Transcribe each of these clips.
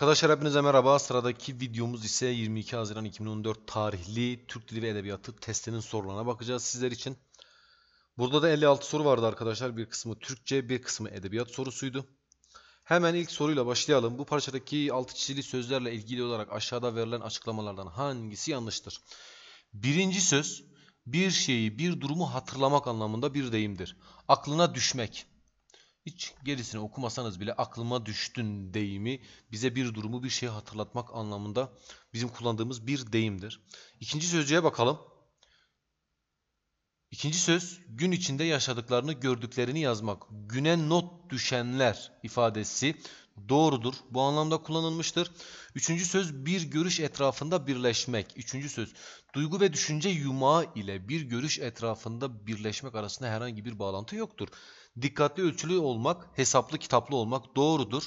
Arkadaşlar hepinize merhaba. Sıradaki videomuz ise 22 Haziran 2014 tarihli Türk Dili ve Edebiyatı testinin sorularına bakacağız sizler için. Burada da 56 soru vardı arkadaşlar. Bir kısmı Türkçe, bir kısmı edebiyat sorusuydu. Hemen ilk soruyla başlayalım. Bu parçadaki altı çizili sözlerle ilgili olarak aşağıda verilen açıklamalardan hangisi yanlıştır? Birinci söz bir şeyi, bir durumu hatırlamak anlamında bir deyimdir. Aklına düşmek. Hiç gerisini okumasanız bile aklıma düştün deyimi bize bir durumu bir şeyi hatırlatmak anlamında bizim kullandığımız bir deyimdir. İkinci sözcüğe bakalım. İkinci söz gün içinde yaşadıklarını gördüklerini yazmak. Güne not düşenler ifadesi doğrudur. Bu anlamda kullanılmıştır. Üçüncü söz bir görüş etrafında birleşmek. Üçüncü söz duygu ve düşünce yumağı ile bir görüş etrafında birleşmek arasında herhangi bir bağlantı yoktur. Dikkatli ölçülü olmak, hesaplı kitaplı olmak doğrudur.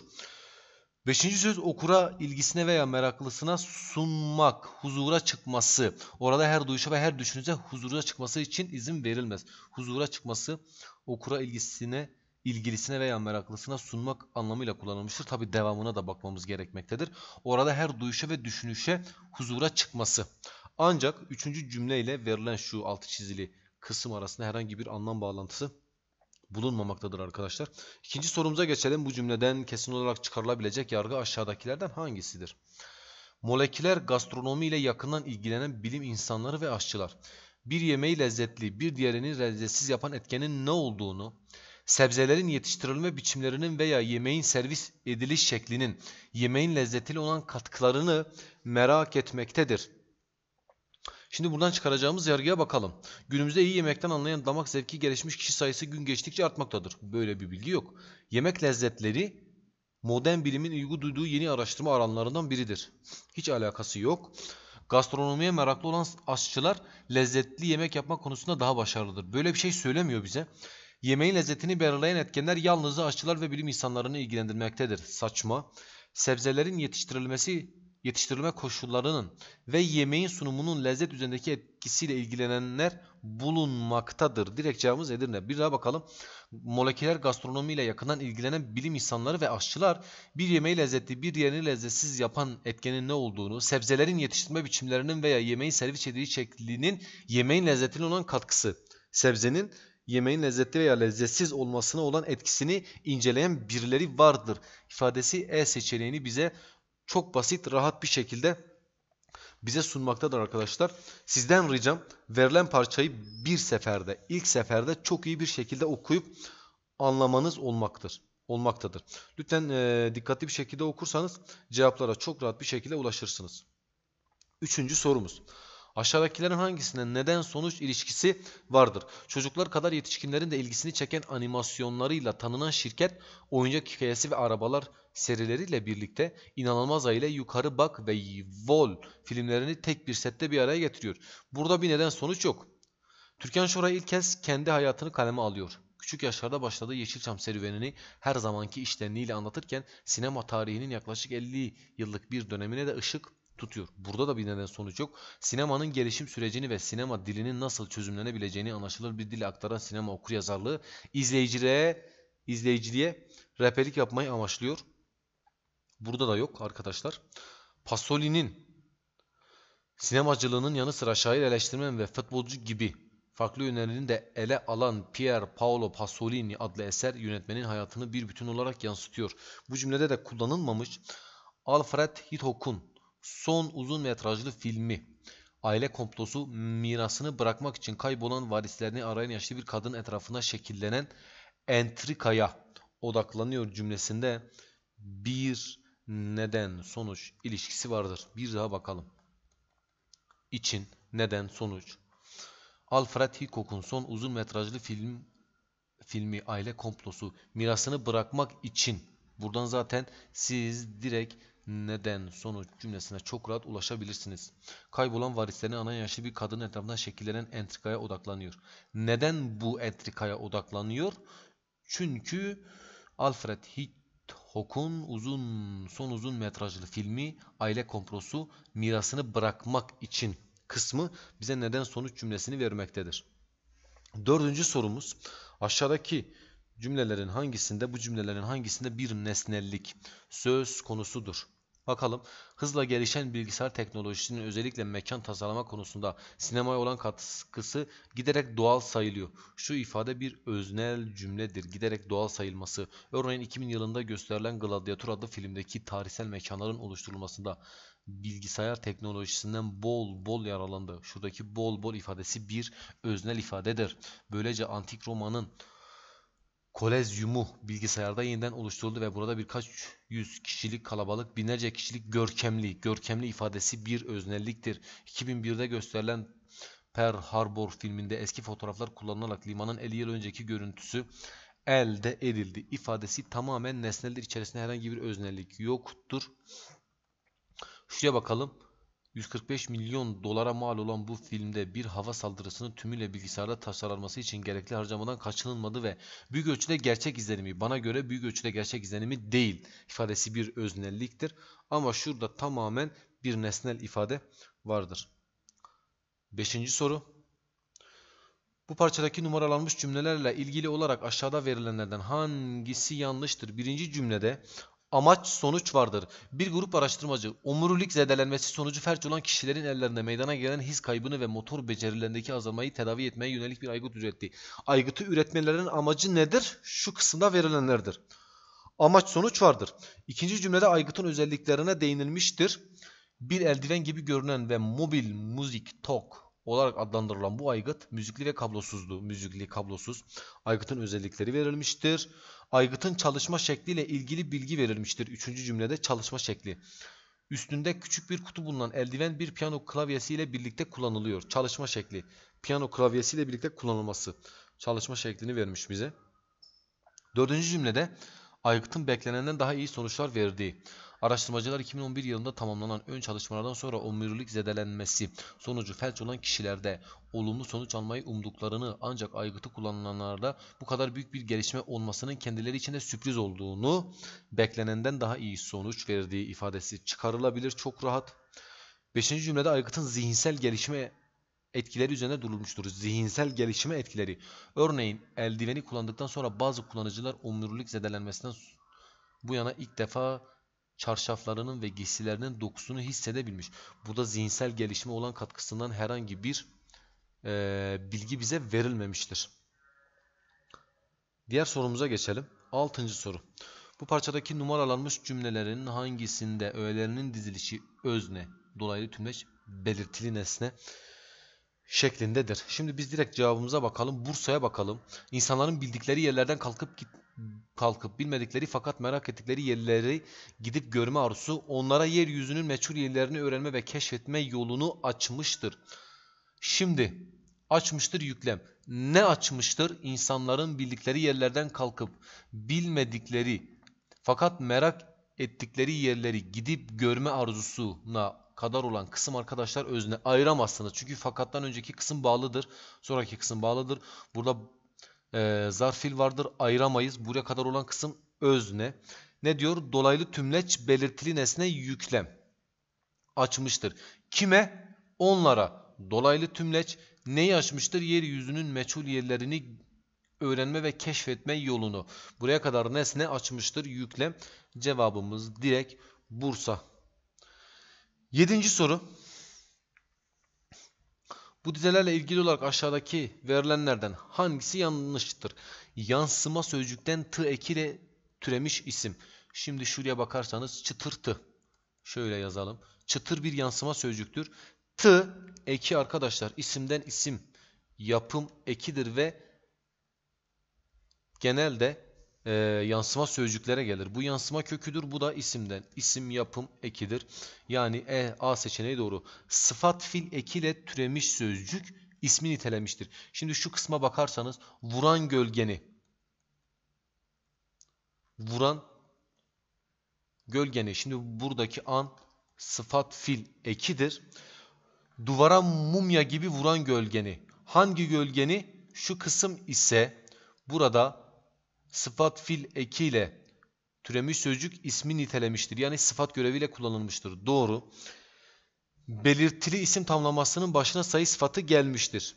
Beşinci söz okura ilgisine veya meraklısına sunmak, huzura çıkması. Orada her duyuşa ve her düşünce huzura çıkması için izin verilmez. Huzura çıkması okura ilgisine ilgilisine veya meraklısına sunmak anlamıyla kullanılmıştır. Tabi devamına da bakmamız gerekmektedir. Orada her duyuşa ve düşünüşe huzura çıkması. Ancak üçüncü cümleyle verilen şu altı çizili kısım arasında herhangi bir anlam bağlantısı bulunmamaktadır arkadaşlar. İkinci sorumuza geçelim. Bu cümleden kesin olarak çıkarılabilecek yargı aşağıdakilerden hangisidir? Moleküler gastronomi ile yakından ilgilenen bilim insanları ve aşçılar bir yemeği lezzetli, bir diğerini lezzetsiz yapan etkenin ne olduğunu, sebzelerin yetiştirilme biçimlerinin veya yemeğin servis ediliş şeklinin yemeğin lezzetli olan katkılarını merak etmektedir. Şimdi buradan çıkaracağımız yargıya bakalım. Günümüzde iyi yemekten anlayan damak zevki gelişmiş kişi sayısı gün geçtikçe artmaktadır. Böyle bir bilgi yok. Yemek lezzetleri modern bilimin ilgi duyduğu yeni araştırma alanlarından biridir. Hiç alakası yok. Gastronomiye meraklı olan aşçılar lezzetli yemek yapma konusunda daha başarılıdır. Böyle bir şey söylemiyor bize. Yemeğin lezzetini belirleyen etkenler yalnızca aşçılar ve bilim insanlarını ilgilendirmektedir. Saçma. Sebzelerin yetiştirilmesi yetiştirilme koşullarının ve yemeğin sunumunun lezzet üzerindeki etkisiyle ilgilenenler bulunmaktadır. Direkt cevabımız Edirne. Bir daha bakalım. Moleküler gastronomi ile yakından ilgilenen bilim insanları ve aşçılar bir yemeği lezzetli, bir diğerini lezzetsiz yapan etkenin ne olduğunu, sebzelerin yetiştirme biçimlerinin veya yemeğin servis edildiği şeklinin yemeğin lezzetine olan katkısı, sebzenin yemeğin lezzetli veya lezzetsiz olmasına olan etkisini inceleyen birileri vardır. İfadesi E seçeneğini bize çok basit, rahat bir şekilde bize sunmaktadır arkadaşlar. Sizden ricam verilen parçayı bir seferde, ilk seferde çok iyi bir şekilde okuyup anlamanız olmaktır. Olmaktadır. Lütfen e, dikkatli bir şekilde okursanız cevaplara çok rahat bir şekilde ulaşırsınız. Üçüncü sorumuz. Aşağıdakilerin hangisinde neden sonuç ilişkisi vardır? Çocuklar kadar yetişkinlerin de ilgisini çeken animasyonlarıyla tanınan şirket oyuncak hikayesi ve arabalar serileriyle birlikte inanılmaz aile yukarı bak ve vol filmlerini tek bir sette bir araya getiriyor. Burada bir neden sonuç yok. Türkan Şoray ilk kez kendi hayatını kaleme alıyor. Küçük yaşlarda başladığı Yeşilçam serüvenini her zamanki işlenliğiyle anlatırken sinema tarihinin yaklaşık 50 yıllık bir dönemine de ışık tutuyor. Burada da bir neden sonuç yok. Sinemanın gelişim sürecini ve sinema dilinin nasıl çözümlenebileceğini anlaşılır bir dil aktaran sinema okuryazarlığı izleyiciye, izleyiciliğe rehberlik yapmayı amaçlıyor. Burada da yok arkadaşlar. Pasolini'nin sinemacılığının yanı sıra şair, eleştirmen ve futbolcu gibi farklı yönlerini de ele alan Pier Paolo Pasolini adlı eser yönetmenin hayatını bir bütün olarak yansıtıyor. Bu cümlede de kullanılmamış Alfred Hitchcock'un son uzun metrajlı filmi aile komplosu mirasını bırakmak için kaybolan varislerini arayan yaşlı bir kadın etrafında şekillenen entrikaya odaklanıyor cümlesinde bir neden sonuç ilişkisi vardır. Bir daha bakalım. İçin neden sonuç. Alfred Hitchcock'un son uzun metrajlı film filmi Aile Komplosu mirasını bırakmak için buradan zaten siz direkt neden, sonuç cümlesine çok rahat ulaşabilirsiniz. Kaybolan varislerin ana yaşlı bir kadının etrafında şekillenen entrikaya odaklanıyor. Neden bu entrikaya odaklanıyor? Çünkü Alfred Hitchcock'un uzun son uzun metrajlı filmi Aile Komprosu mirasını bırakmak için kısmı bize neden sonuç cümlesini vermektedir. Dördüncü sorumuz aşağıdaki cümlelerin hangisinde bu cümlelerin hangisinde bir nesnellik söz konusudur. Bakalım hızla gelişen bilgisayar teknolojisinin özellikle mekan tasarlama konusunda sinemaya olan katkısı giderek doğal sayılıyor. Şu ifade bir öznel cümledir. Giderek doğal sayılması. Örneğin 2000 yılında gösterilen Gladiator adlı filmdeki tarihsel mekanların oluşturulmasında bilgisayar teknolojisinden bol bol yaralandı. Şuradaki bol bol ifadesi bir öznel ifadedir. Böylece Antik Roma'nın kolezyumu bilgisayarda yeniden oluşturuldu ve burada birkaç yüz kişilik kalabalık, binlerce kişilik görkemli, görkemli ifadesi bir öznelliktir. 2001'de gösterilen Pearl Harbor filminde eski fotoğraflar kullanılarak limanın 50 yıl önceki görüntüsü elde edildi. İfadesi tamamen nesneldir. İçerisinde herhangi bir öznellik yoktur. Şuraya bakalım. 145 milyon dolara mal olan bu filmde bir hava saldırısının tümüyle bilgisayarda tasarlanması için gerekli harcamadan kaçınılmadı ve büyük ölçüde gerçek izlenimi bana göre büyük ölçüde gerçek izlenimi değil ifadesi bir öznelliktir. Ama şurada tamamen bir nesnel ifade vardır. Beşinci soru. Bu parçadaki numaralanmış cümlelerle ilgili olarak aşağıda verilenlerden hangisi yanlıştır? Birinci cümlede amaç sonuç vardır. Bir grup araştırmacı omurilik zedelenmesi sonucu felç olan kişilerin ellerinde meydana gelen his kaybını ve motor becerilerindeki azalmayı tedavi etmeye yönelik bir aygıt üretti. Aygıtı üretmelerin amacı nedir? Şu kısımda verilenlerdir. Amaç sonuç vardır. İkinci cümlede aygıtın özelliklerine değinilmiştir. Bir eldiven gibi görünen ve mobil, müzik, tok, olarak adlandırılan bu aygıt müzikli ve kablosuzdu. Müzikli, kablosuz. Aygıtın özellikleri verilmiştir. Aygıtın çalışma şekliyle ilgili bilgi verilmiştir. Üçüncü cümlede çalışma şekli. Üstünde küçük bir kutu bulunan eldiven bir piyano klavyesiyle birlikte kullanılıyor. Çalışma şekli. Piyano klavyesiyle birlikte kullanılması. Çalışma şeklini vermiş bize. Dördüncü cümlede Aykut'un beklenenden daha iyi sonuçlar verdiği. Araştırmacılar 2011 yılında tamamlanan ön çalışmalardan sonra omurilik zedelenmesi sonucu felç olan kişilerde olumlu sonuç almayı umduklarını ancak aygıtı kullanılanlarda bu kadar büyük bir gelişme olmasının kendileri için de sürpriz olduğunu beklenenden daha iyi sonuç verdiği ifadesi çıkarılabilir çok rahat. Beşinci cümlede aygıtın zihinsel gelişme etkileri üzerine durulmuştur. Zihinsel gelişime etkileri. Örneğin eldiveni kullandıktan sonra bazı kullanıcılar omurilik zedelenmesinden bu yana ilk defa çarşaflarının ve giysilerinin dokusunu hissedebilmiş. Bu da zihinsel gelişime olan katkısından herhangi bir e, bilgi bize verilmemiştir. Diğer sorumuza geçelim. Altıncı soru. Bu parçadaki numaralanmış cümlelerin hangisinde öğelerinin dizilişi özne, dolaylı tümleş belirtili nesne şeklindedir. Şimdi biz direkt cevabımıza bakalım. Bursa'ya bakalım. İnsanların bildikleri yerlerden kalkıp git kalkıp bilmedikleri fakat merak ettikleri yerleri gidip görme arzusu onlara yeryüzünün meçhul yerlerini öğrenme ve keşfetme yolunu açmıştır. Şimdi açmıştır yüklem. Ne açmıştır? İnsanların bildikleri yerlerden kalkıp bilmedikleri fakat merak ettikleri yerleri gidip görme arzusuna kadar olan kısım arkadaşlar özne ayıramazsınız. Çünkü fakattan önceki kısım bağlıdır. Sonraki kısım bağlıdır. Burada e, zarfil vardır ayıramayız. Buraya kadar olan kısım özne. Ne diyor? Dolaylı tümleç belirtili nesne yüklem açmıştır. Kime? Onlara. Dolaylı tümleç neyi açmıştır? Yeryüzünün meçhul yerlerini öğrenme ve keşfetme yolunu. Buraya kadar nesne açmıştır yüklem. Cevabımız direkt Bursa. Yedinci soru. Bu dizelerle ilgili olarak aşağıdaki verilenlerden hangisi yanlıştır? Yansıma sözcükten tı ekiyle türemiş isim. Şimdi şuraya bakarsanız çıtırtı. Şöyle yazalım. Çıtır bir yansıma sözcüktür. Tı eki arkadaşlar isimden isim yapım ekidir ve genelde e, yansıma sözcüklere gelir. Bu yansıma köküdür. Bu da isimden. İsim yapım ekidir. Yani E, A seçeneği doğru. Sıfat fil ekiyle türemiş sözcük ismi nitelemiştir. Şimdi şu kısma bakarsanız vuran gölgeni vuran gölgeni. Şimdi buradaki an sıfat fil ekidir. Duvara mumya gibi vuran gölgeni. Hangi gölgeni? Şu kısım ise burada sıfat fil ekiyle türemiş sözcük ismi nitelemiştir. Yani sıfat göreviyle kullanılmıştır. Doğru. Belirtili isim tamlamasının başına sayı sıfatı gelmiştir.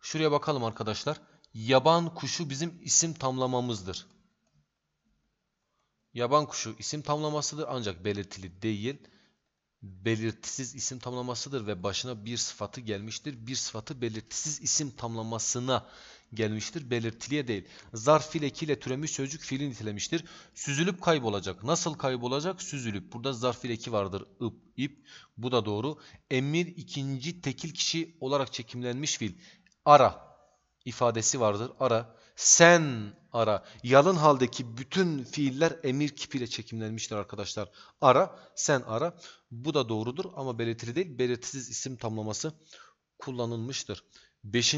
Şuraya bakalım arkadaşlar. Yaban kuşu bizim isim tamlamamızdır. Yaban kuşu isim tamlamasıdır ancak belirtili değil. Belirtisiz isim tamlamasıdır ve başına bir sıfatı gelmiştir. Bir sıfatı belirtisiz isim tamlamasına gelmiştir. Belirtiliye değil. Zarf fiil ekiyle türemiş sözcük fiili nitelemiştir. Süzülüp kaybolacak. Nasıl kaybolacak? Süzülüp. Burada zarf fiil eki vardır. ıp ip. Bu da doğru. Emir ikinci tekil kişi olarak çekimlenmiş fiil. Ara ifadesi vardır. Ara. Sen ara. Yalın haldeki bütün fiiller emir kipiyle çekimlenmiştir arkadaşlar. Ara. Sen ara. Bu da doğrudur ama belirtili değil. Belirtisiz isim tamlaması kullanılmıştır. 5.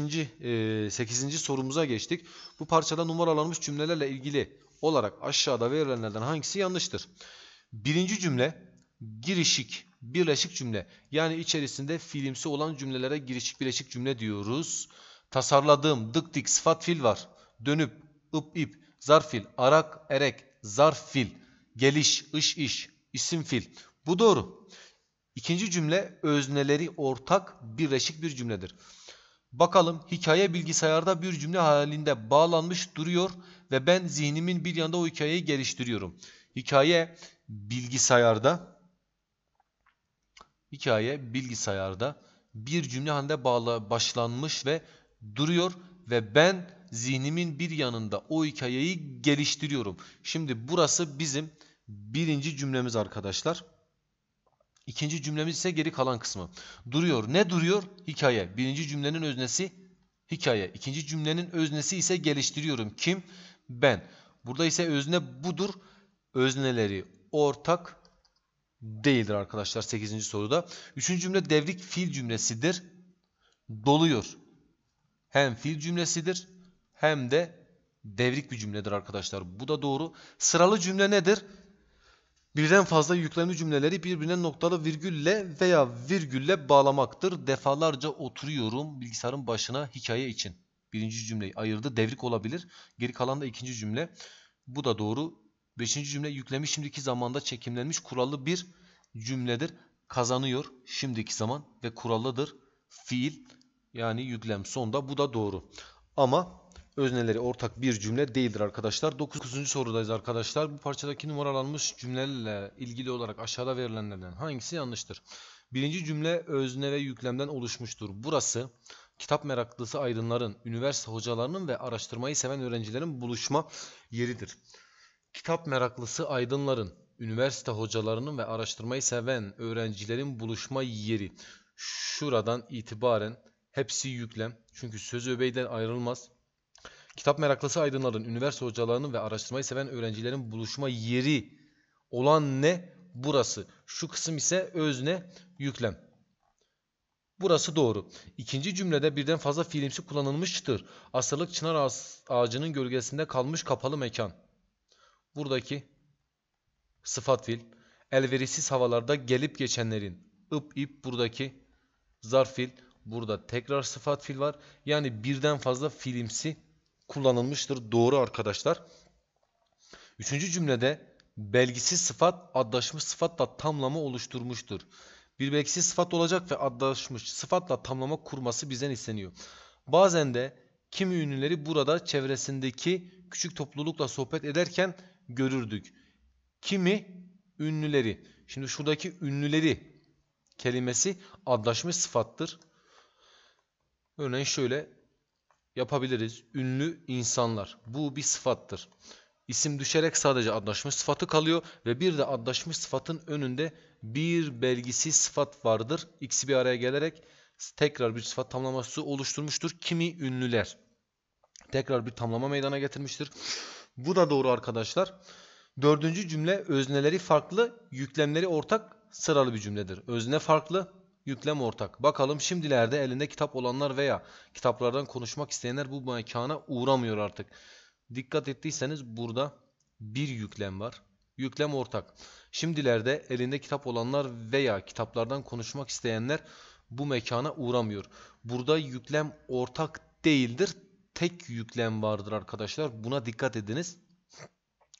8. E, sorumuza geçtik. Bu parçada numaralanmış cümlelerle ilgili olarak aşağıda verilenlerden hangisi yanlıştır? Birinci cümle girişik, birleşik cümle. Yani içerisinde filimsi olan cümlelere girişik, birleşik cümle diyoruz. Tasarladığım dık dik sıfat fil var. Dönüp, ıp ip, zarf fil, arak erek, zarf fil, geliş, iş iş, isim fil. Bu doğru. İkinci cümle özneleri ortak birleşik bir cümledir. Bakalım hikaye bilgisayarda bir cümle halinde bağlanmış duruyor ve ben zihnimin bir yanında o hikayeyi geliştiriyorum. Hikaye bilgisayarda hikaye bilgisayarda bir cümle halinde bağla, başlanmış ve duruyor ve ben zihnimin bir yanında o hikayeyi geliştiriyorum. Şimdi burası bizim birinci cümlemiz arkadaşlar. İkinci cümlemiz ise geri kalan kısmı. Duruyor. Ne duruyor? Hikaye. Birinci cümlenin öznesi hikaye. İkinci cümlenin öznesi ise geliştiriyorum. Kim? Ben. Burada ise özne budur. Özneleri ortak değildir arkadaşlar 8. soruda. Üçüncü cümle devrik fil cümlesidir. Doluyor. Hem fil cümlesidir hem de devrik bir cümledir arkadaşlar. Bu da doğru. Sıralı cümle nedir? Birden fazla yüklemli cümleleri birbirine noktalı virgülle veya virgülle bağlamaktır. Defalarca oturuyorum bilgisayarın başına hikaye için. Birinci cümleyi ayırdı. Devrik olabilir. Geri kalan da ikinci cümle. Bu da doğru. Beşinci cümle yüklemi şimdiki zamanda çekimlenmiş kurallı bir cümledir. Kazanıyor şimdiki zaman ve kurallıdır. Fiil yani yüklem sonda bu da doğru. Ama özneleri ortak bir cümle değildir arkadaşlar. 9. sorudayız arkadaşlar. Bu parçadaki numaralanmış cümlelerle ilgili olarak aşağıda verilenlerden hangisi yanlıştır? Birinci cümle özne ve yüklemden oluşmuştur. Burası kitap meraklısı aydınların, üniversite hocalarının ve araştırmayı seven öğrencilerin buluşma yeridir. Kitap meraklısı aydınların, üniversite hocalarının ve araştırmayı seven öğrencilerin buluşma yeri. Şuradan itibaren hepsi yüklem. Çünkü söz öbeyden ayrılmaz. Kitap meraklısı aydınların, üniversite hocalarının ve araştırmayı seven öğrencilerin buluşma yeri olan ne? Burası. Şu kısım ise özne yüklem. Burası doğru. İkinci cümlede birden fazla fiilimsi kullanılmıştır. Asırlık çınar ağacının gölgesinde kalmış kapalı mekan. Buradaki sıfat fil. elverişsiz havalarda gelip geçenlerin ıp ip buradaki zarf fiil burada tekrar sıfat fil var. Yani birden fazla fiilimsi kullanılmıştır. Doğru arkadaşlar. Üçüncü cümlede belgisiz sıfat adlaşmış sıfatla tamlama oluşturmuştur. Bir belgisiz sıfat olacak ve adlaşmış sıfatla tamlama kurması bizden isteniyor. Bazen de kimi ünlüleri burada çevresindeki küçük toplulukla sohbet ederken görürdük. Kimi ünlüleri. Şimdi şuradaki ünlüleri kelimesi adlaşmış sıfattır. Örneğin şöyle yapabiliriz. Ünlü insanlar. Bu bir sıfattır. İsim düşerek sadece adlaşmış sıfatı kalıyor ve bir de adlaşmış sıfatın önünde bir belgisiz sıfat vardır. İkisi bir araya gelerek tekrar bir sıfat tamlaması oluşturmuştur. Kimi ünlüler tekrar bir tamlama meydana getirmiştir. Bu da doğru arkadaşlar. Dördüncü cümle özneleri farklı, yüklemleri ortak sıralı bir cümledir. Özne farklı, yüklem ortak. Bakalım şimdilerde elinde kitap olanlar veya kitaplardan konuşmak isteyenler bu mekana uğramıyor artık. Dikkat ettiyseniz burada bir yüklem var. Yüklem ortak. Şimdilerde elinde kitap olanlar veya kitaplardan konuşmak isteyenler bu mekana uğramıyor. Burada yüklem ortak değildir. Tek yüklem vardır arkadaşlar. Buna dikkat ediniz.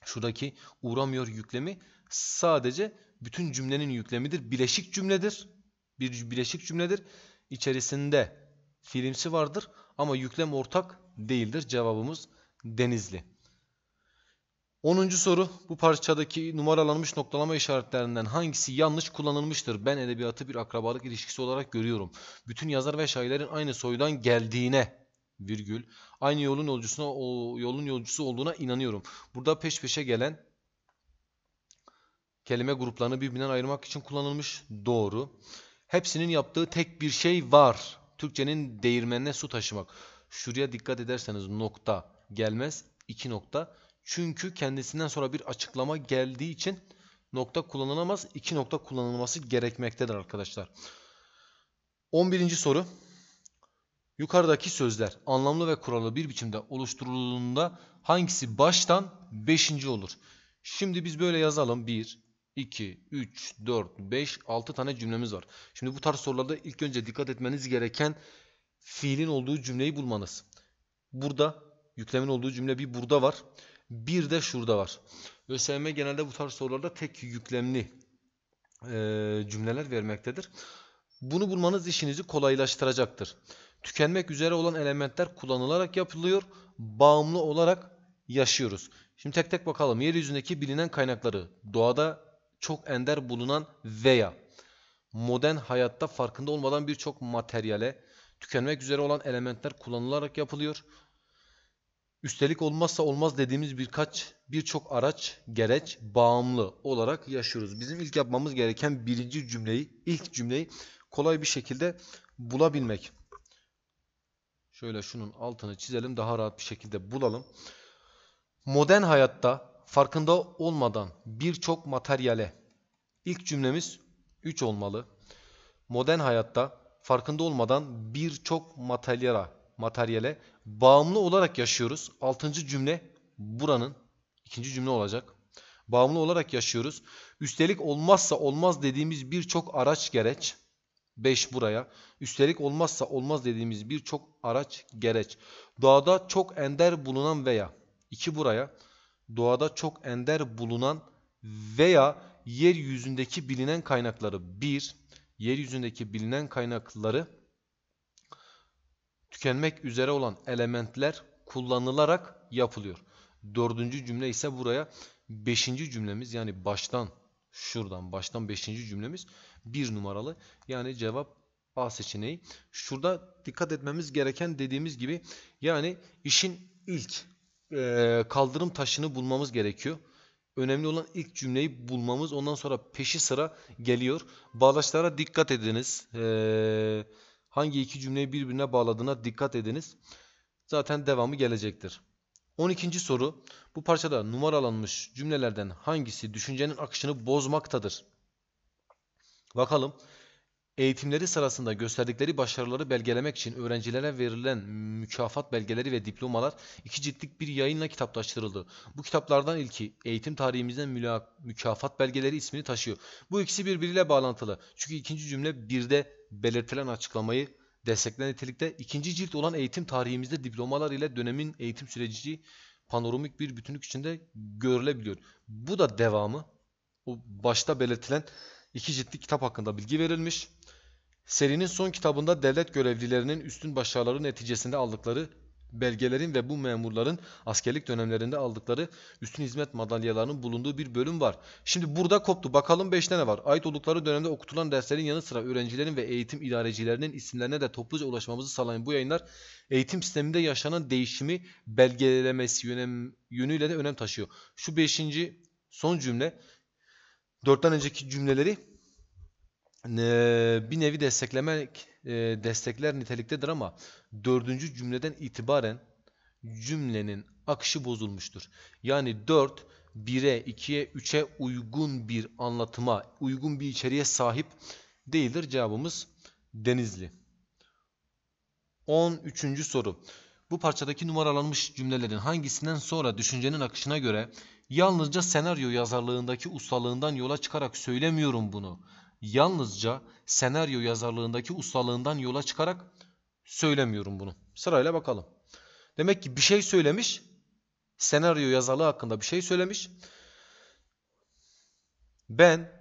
Şuradaki uğramıyor yüklemi sadece bütün cümlenin yüklemidir. Bileşik cümledir bir bileşik cümledir. İçerisinde filimsi vardır ama yüklem ortak değildir. Cevabımız Denizli. 10. soru bu parçadaki numaralanmış noktalama işaretlerinden hangisi yanlış kullanılmıştır? Ben edebiyatı bir akrabalık ilişkisi olarak görüyorum. Bütün yazar ve şairlerin aynı soydan geldiğine virgül aynı yolun yolcusuna o yolun yolcusu olduğuna inanıyorum. Burada peş peşe gelen kelime gruplarını birbirinden ayırmak için kullanılmış. Doğru. Hepsinin yaptığı tek bir şey var. Türkçenin değirmenine su taşımak. Şuraya dikkat ederseniz nokta gelmez. iki nokta. Çünkü kendisinden sonra bir açıklama geldiği için nokta kullanılamaz. iki nokta kullanılması gerekmektedir arkadaşlar. 11. soru. Yukarıdaki sözler anlamlı ve kurallı bir biçimde oluşturulduğunda hangisi baştan 5. olur? Şimdi biz böyle yazalım. 1, 2, 3, 4, 5, 6 tane cümlemiz var. Şimdi bu tarz sorularda ilk önce dikkat etmeniz gereken fiilin olduğu cümleyi bulmanız. Burada yüklemin olduğu cümle bir burada var. Bir de şurada var. ÖSYM genelde bu tarz sorularda tek yüklemli e, cümleler vermektedir. Bunu bulmanız işinizi kolaylaştıracaktır. Tükenmek üzere olan elementler kullanılarak yapılıyor. Bağımlı olarak yaşıyoruz. Şimdi tek tek bakalım. Yeryüzündeki bilinen kaynakları doğada çok ender bulunan veya modern hayatta farkında olmadan birçok materyale tükenmek üzere olan elementler kullanılarak yapılıyor. Üstelik olmazsa olmaz dediğimiz birkaç birçok araç, gereç bağımlı olarak yaşıyoruz. Bizim ilk yapmamız gereken birinci cümleyi, ilk cümleyi kolay bir şekilde bulabilmek. Şöyle şunun altını çizelim daha rahat bir şekilde bulalım. Modern hayatta farkında olmadan birçok materyale ilk cümlemiz 3 olmalı. Modern hayatta farkında olmadan birçok materyale, materyale bağımlı olarak yaşıyoruz. 6. cümle buranın ikinci cümle olacak. Bağımlı olarak yaşıyoruz. Üstelik olmazsa olmaz dediğimiz birçok araç gereç 5 buraya. Üstelik olmazsa olmaz dediğimiz birçok araç gereç. Doğada çok ender bulunan veya 2 buraya doğada çok ender bulunan veya yeryüzündeki bilinen kaynakları 1. Yeryüzündeki bilinen kaynakları tükenmek üzere olan elementler kullanılarak yapılıyor. Dördüncü cümle ise buraya beşinci cümlemiz yani baştan şuradan baştan beşinci cümlemiz bir numaralı. Yani cevap A seçeneği. Şurada dikkat etmemiz gereken dediğimiz gibi yani işin ilk kaldırım taşını bulmamız gerekiyor. Önemli olan ilk cümleyi bulmamız. Ondan sonra peşi sıra geliyor. Bağlaçlara dikkat ediniz. hangi iki cümleyi birbirine bağladığına dikkat ediniz. Zaten devamı gelecektir. 12. soru. Bu parçada numaralanmış cümlelerden hangisi düşüncenin akışını bozmaktadır? Bakalım eğitimleri sırasında gösterdikleri başarıları belgelemek için öğrencilere verilen mükafat belgeleri ve diplomalar iki ciltlik bir yayınla kitaplaştırıldı. Bu kitaplardan ilki eğitim tarihimizde mükafat belgeleri ismini taşıyor. Bu ikisi birbiriyle bağlantılı. Çünkü ikinci cümle birde belirtilen açıklamayı destekleyen nitelikte ikinci cilt olan eğitim tarihimizde diplomalar ile dönemin eğitim süreci panoramik bir bütünlük içinde görülebiliyor. Bu da devamı o başta belirtilen İki ciltli kitap hakkında bilgi verilmiş. Serinin son kitabında devlet görevlilerinin üstün başarıları neticesinde aldıkları belgelerin ve bu memurların askerlik dönemlerinde aldıkları üstün hizmet madalyalarının bulunduğu bir bölüm var. Şimdi burada koptu. Bakalım 5 tane var. Ait oldukları dönemde okutulan derslerin yanı sıra öğrencilerin ve eğitim idarecilerinin isimlerine de topluca ulaşmamızı sağlayan bu yayınlar eğitim sisteminde yaşanan değişimi belgelemesi yönüyle de önem taşıyor. Şu 5. son cümle Dörtten önceki cümleleri e, bir nevi desteklemek e, destekler niteliktedir ama dördüncü cümleden itibaren cümlenin akışı bozulmuştur. Yani dört bire, ikiye, üçe uygun bir anlatıma, uygun bir içeriğe sahip değildir. Cevabımız Denizli. 13. soru. Bu parçadaki numaralanmış cümlelerin hangisinden sonra düşüncenin akışına göre Yalnızca senaryo yazarlığındaki ustalığından yola çıkarak söylemiyorum bunu. Yalnızca senaryo yazarlığındaki ustalığından yola çıkarak söylemiyorum bunu. Sırayla bakalım. Demek ki bir şey söylemiş. Senaryo yazarlığı hakkında bir şey söylemiş. Ben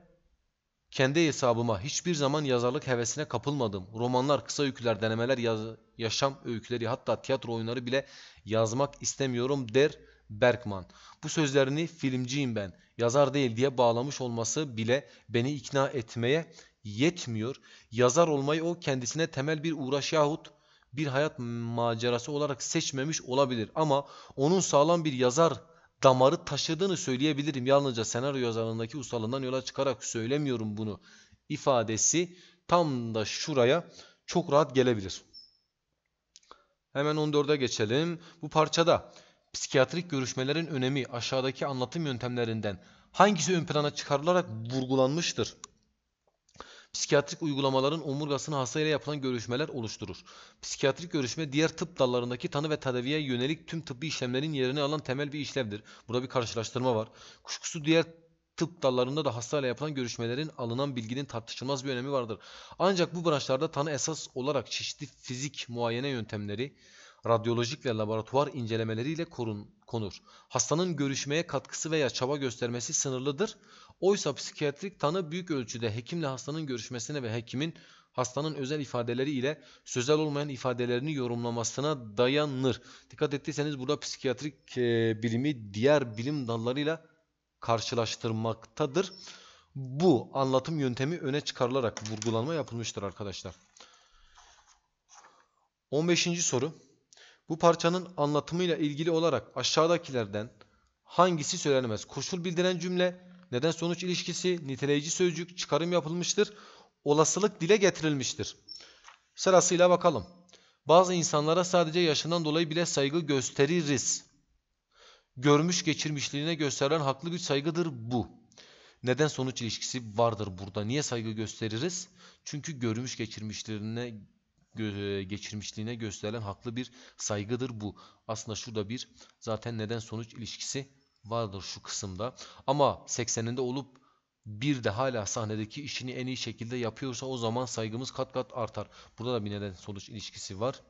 kendi hesabıma hiçbir zaman yazarlık hevesine kapılmadım. Romanlar, kısa öyküler, denemeler, yaşam öyküleri hatta tiyatro oyunları bile yazmak istemiyorum der Berkman. Bu sözlerini filmciyim ben, yazar değil diye bağlamış olması bile beni ikna etmeye yetmiyor. Yazar olmayı o kendisine temel bir uğraş yahut bir hayat macerası olarak seçmemiş olabilir. Ama onun sağlam bir yazar damarı taşıdığını söyleyebilirim. Yalnızca senaryo yazarındaki ustalığından yola çıkarak söylemiyorum bunu. ifadesi tam da şuraya çok rahat gelebilir. Hemen 14'e geçelim. Bu parçada psikiyatrik görüşmelerin önemi aşağıdaki anlatım yöntemlerinden hangisi ön plana çıkarılarak vurgulanmıştır? Psikiyatrik uygulamaların omurgasını hastayla yapılan görüşmeler oluşturur. Psikiyatrik görüşme diğer tıp dallarındaki tanı ve tedaviye yönelik tüm tıbbi işlemlerin yerini alan temel bir işlevdir. Burada bir karşılaştırma var. Kuşkusu diğer tıp dallarında da hastayla yapılan görüşmelerin alınan bilginin tartışılmaz bir önemi vardır. Ancak bu branşlarda tanı esas olarak çeşitli fizik muayene yöntemleri, radyolojik ve laboratuvar incelemeleriyle korun, konur. Hastanın görüşmeye katkısı veya çaba göstermesi sınırlıdır. Oysa psikiyatrik tanı büyük ölçüde hekimle hastanın görüşmesine ve hekimin hastanın özel ifadeleri ile sözel olmayan ifadelerini yorumlamasına dayanır. Dikkat ettiyseniz burada psikiyatrik e, bilimi diğer bilim dallarıyla karşılaştırmaktadır. Bu anlatım yöntemi öne çıkarılarak vurgulanma yapılmıştır arkadaşlar. 15. soru. Bu parçanın anlatımıyla ilgili olarak aşağıdakilerden hangisi söylenemez? Koşul bildiren cümle, neden sonuç ilişkisi, niteleyici sözcük, çıkarım yapılmıştır, olasılık dile getirilmiştir. Sırasıyla bakalım. Bazı insanlara sadece yaşından dolayı bile saygı gösteririz. Görmüş geçirmişliğine gösterilen haklı bir saygıdır bu. Neden sonuç ilişkisi vardır burada? Niye saygı gösteririz? Çünkü görmüş geçirmişliğine e, geçirmişliğine gösterilen haklı bir saygıdır bu. Aslında şurada bir zaten neden sonuç ilişkisi vardır şu kısımda. Ama 80'inde olup bir de hala sahnedeki işini en iyi şekilde yapıyorsa o zaman saygımız kat kat artar. Burada da bir neden sonuç ilişkisi var.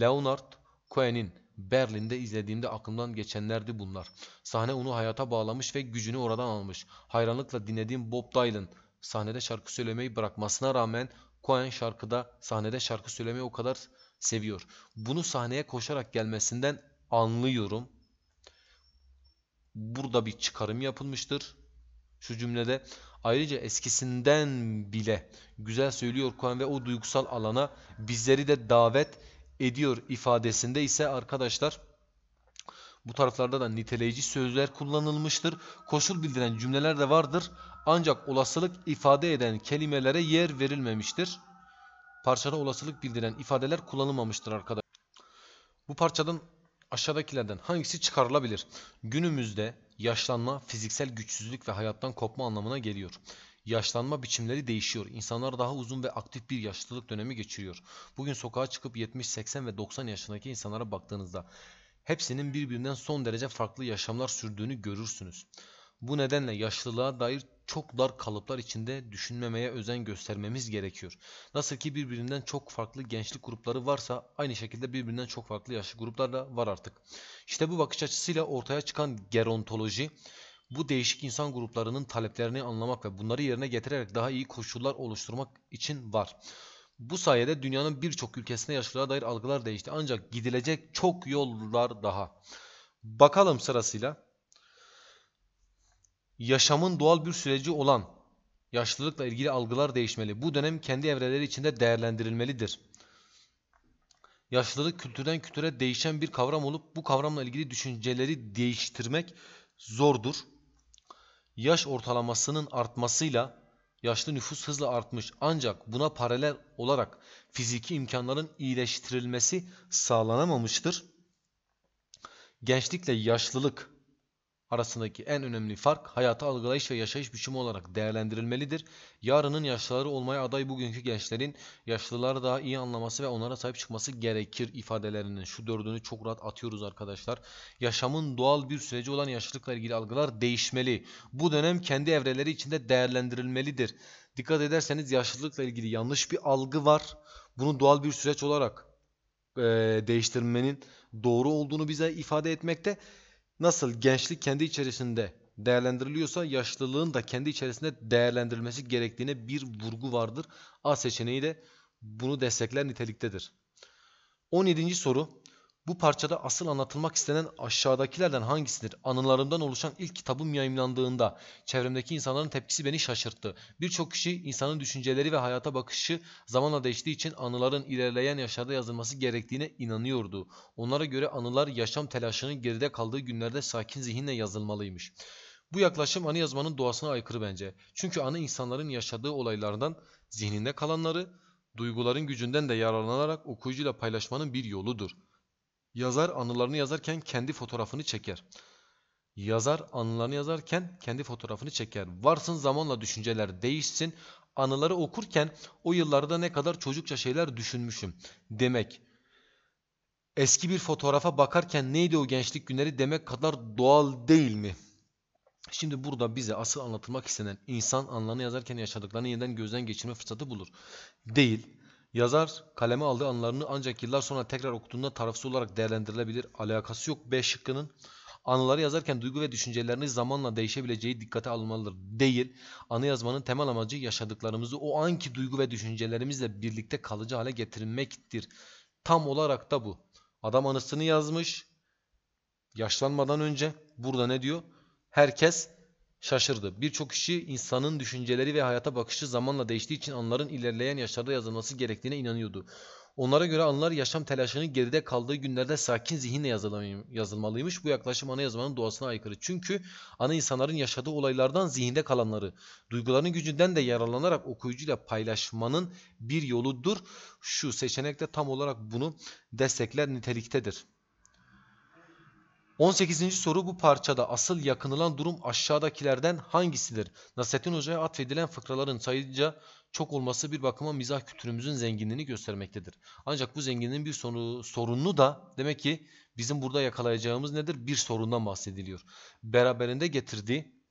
Leonard Cohen'in Berlin'de izlediğimde aklımdan geçenlerdi bunlar. Sahne onu hayata bağlamış ve gücünü oradan almış. Hayranlıkla dinlediğim Bob Dylan sahnede şarkı söylemeyi bırakmasına rağmen Cohen şarkıda sahnede şarkı söylemeyi o kadar seviyor. Bunu sahneye koşarak gelmesinden anlıyorum. Burada bir çıkarım yapılmıştır. Şu cümlede ayrıca eskisinden bile güzel söylüyor Cohen ve o duygusal alana bizleri de davet ediyor ifadesinde ise arkadaşlar bu taraflarda da niteleyici sözler kullanılmıştır. Koşul bildiren cümleler de vardır ancak olasılık ifade eden kelimelere yer verilmemiştir. Parçada olasılık bildiren ifadeler kullanılmamıştır arkadaşlar. Bu parçadan aşağıdakilerden hangisi çıkarılabilir? Günümüzde yaşlanma fiziksel güçsüzlük ve hayattan kopma anlamına geliyor. Yaşlanma biçimleri değişiyor. İnsanlar daha uzun ve aktif bir yaşlılık dönemi geçiriyor. Bugün sokağa çıkıp 70, 80 ve 90 yaşındaki insanlara baktığınızda hepsinin birbirinden son derece farklı yaşamlar sürdüğünü görürsünüz. Bu nedenle yaşlılığa dair çok dar kalıplar içinde düşünmemeye özen göstermemiz gerekiyor. Nasıl ki birbirinden çok farklı gençlik grupları varsa aynı şekilde birbirinden çok farklı yaşlı gruplar da var artık. İşte bu bakış açısıyla ortaya çıkan gerontoloji bu değişik insan gruplarının taleplerini anlamak ve bunları yerine getirerek daha iyi koşullar oluşturmak için var. Bu sayede dünyanın birçok ülkesinde yaşlılığa dair algılar değişti ancak gidilecek çok yollar daha. Bakalım sırasıyla yaşamın doğal bir süreci olan yaşlılıkla ilgili algılar değişmeli. Bu dönem kendi evreleri içinde değerlendirilmelidir. Yaşlılık kültürden kültüre değişen bir kavram olup bu kavramla ilgili düşünceleri değiştirmek zordur. Yaş ortalamasının artmasıyla yaşlı nüfus hızla artmış ancak buna paralel olarak fiziki imkanların iyileştirilmesi sağlanamamıştır. Gençlikle yaşlılık arasındaki en önemli fark hayata algılayış ve yaşayış biçimi olarak değerlendirilmelidir. Yarının yaşlıları olmaya aday bugünkü gençlerin yaşlıları daha iyi anlaması ve onlara sahip çıkması gerekir ifadelerinin şu dördünü çok rahat atıyoruz arkadaşlar. Yaşamın doğal bir süreci olan yaşlılıkla ilgili algılar değişmeli. Bu dönem kendi evreleri içinde değerlendirilmelidir. Dikkat ederseniz yaşlılıkla ilgili yanlış bir algı var. Bunu doğal bir süreç olarak e, değiştirmenin doğru olduğunu bize ifade etmekte. Nasıl gençlik kendi içerisinde değerlendiriliyorsa yaşlılığın da kendi içerisinde değerlendirilmesi gerektiğine bir vurgu vardır. A seçeneği de bunu destekler niteliktedir. 17. soru bu parçada asıl anlatılmak istenen aşağıdakilerden hangisidir? Anılarımdan oluşan ilk kitabım yayımlandığında çevremdeki insanların tepkisi beni şaşırttı. Birçok kişi insanın düşünceleri ve hayata bakışı zamanla değiştiği için anıların ilerleyen yaşlarda yazılması gerektiğine inanıyordu. Onlara göre anılar yaşam telaşının geride kaldığı günlerde sakin zihinle yazılmalıymış. Bu yaklaşım anı yazmanın doğasına aykırı bence. Çünkü anı insanların yaşadığı olaylardan zihninde kalanları, duyguların gücünden de yararlanarak okuyucuyla paylaşmanın bir yoludur.'' Yazar anılarını yazarken kendi fotoğrafını çeker. Yazar anılarını yazarken kendi fotoğrafını çeker. Varsın zamanla düşünceler değişsin. Anıları okurken o yıllarda ne kadar çocukça şeyler düşünmüşüm demek. Eski bir fotoğrafa bakarken neydi o gençlik günleri demek kadar doğal değil mi? Şimdi burada bize asıl anlatılmak istenen insan anılarını yazarken yaşadıklarını yeniden gözden geçirme fırsatı bulur. Değil. Yazar kaleme aldığı anlarını ancak yıllar sonra tekrar okuduğunda tarafsız olarak değerlendirilebilir. Alakası yok B şıkkının. Anıları yazarken duygu ve düşüncelerini zamanla değişebileceği dikkate alınmalıdır. Değil. Anı yazmanın temel amacı yaşadıklarımızı o anki duygu ve düşüncelerimizle birlikte kalıcı hale getirmektir. Tam olarak da bu. Adam anısını yazmış. Yaşlanmadan önce burada ne diyor? Herkes şaşırdı. Birçok kişi insanın düşünceleri ve hayata bakışı zamanla değiştiği için anların ilerleyen yaşlarda yazılması gerektiğine inanıyordu. Onlara göre anlar yaşam telaşının geride kaldığı günlerde sakin zihinle yazılmalıymış. Bu yaklaşım ana yazmanın doğasına aykırı. Çünkü ana insanların yaşadığı olaylardan zihinde kalanları, duyguların gücünden de yararlanarak okuyucuyla paylaşmanın bir yoludur. Şu seçenek de tam olarak bunu destekler niteliktedir. 18. soru bu parçada asıl yakınılan durum aşağıdakilerden hangisidir? Nasrettin Hoca'ya atfedilen fıkraların sayıca çok olması bir bakıma mizah kültürümüzün zenginliğini göstermektedir. Ancak bu zenginliğin bir sonu, sorunu da demek ki bizim burada yakalayacağımız nedir? Bir sorundan bahsediliyor. Beraberinde getirdiği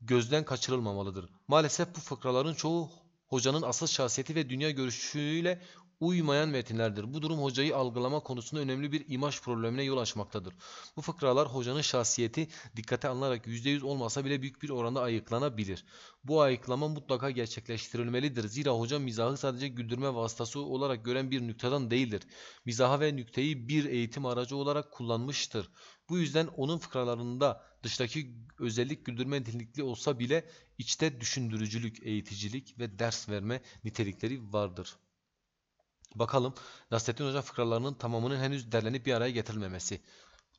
gözden kaçırılmamalıdır. Maalesef bu fıkraların çoğu hocanın asıl şahsiyeti ve dünya görüşüyle uymayan metinlerdir. Bu durum hocayı algılama konusunda önemli bir imaj problemine yol açmaktadır. Bu fıkralar hocanın şahsiyeti dikkate alınarak %100 olmasa bile büyük bir oranda ayıklanabilir. Bu ayıklama mutlaka gerçekleştirilmelidir. Zira hoca mizahı sadece güldürme vasıtası olarak gören bir nüktedan değildir. Mizaha ve nükteyi bir eğitim aracı olarak kullanmıştır. Bu yüzden onun fıkralarında dıştaki özellik güldürme nitelikli olsa bile içte düşündürücülük, eğiticilik ve ders verme nitelikleri vardır.'' Bakalım Nasrettin Hoca fıkralarının tamamının henüz derlenip bir araya getirilmemesi.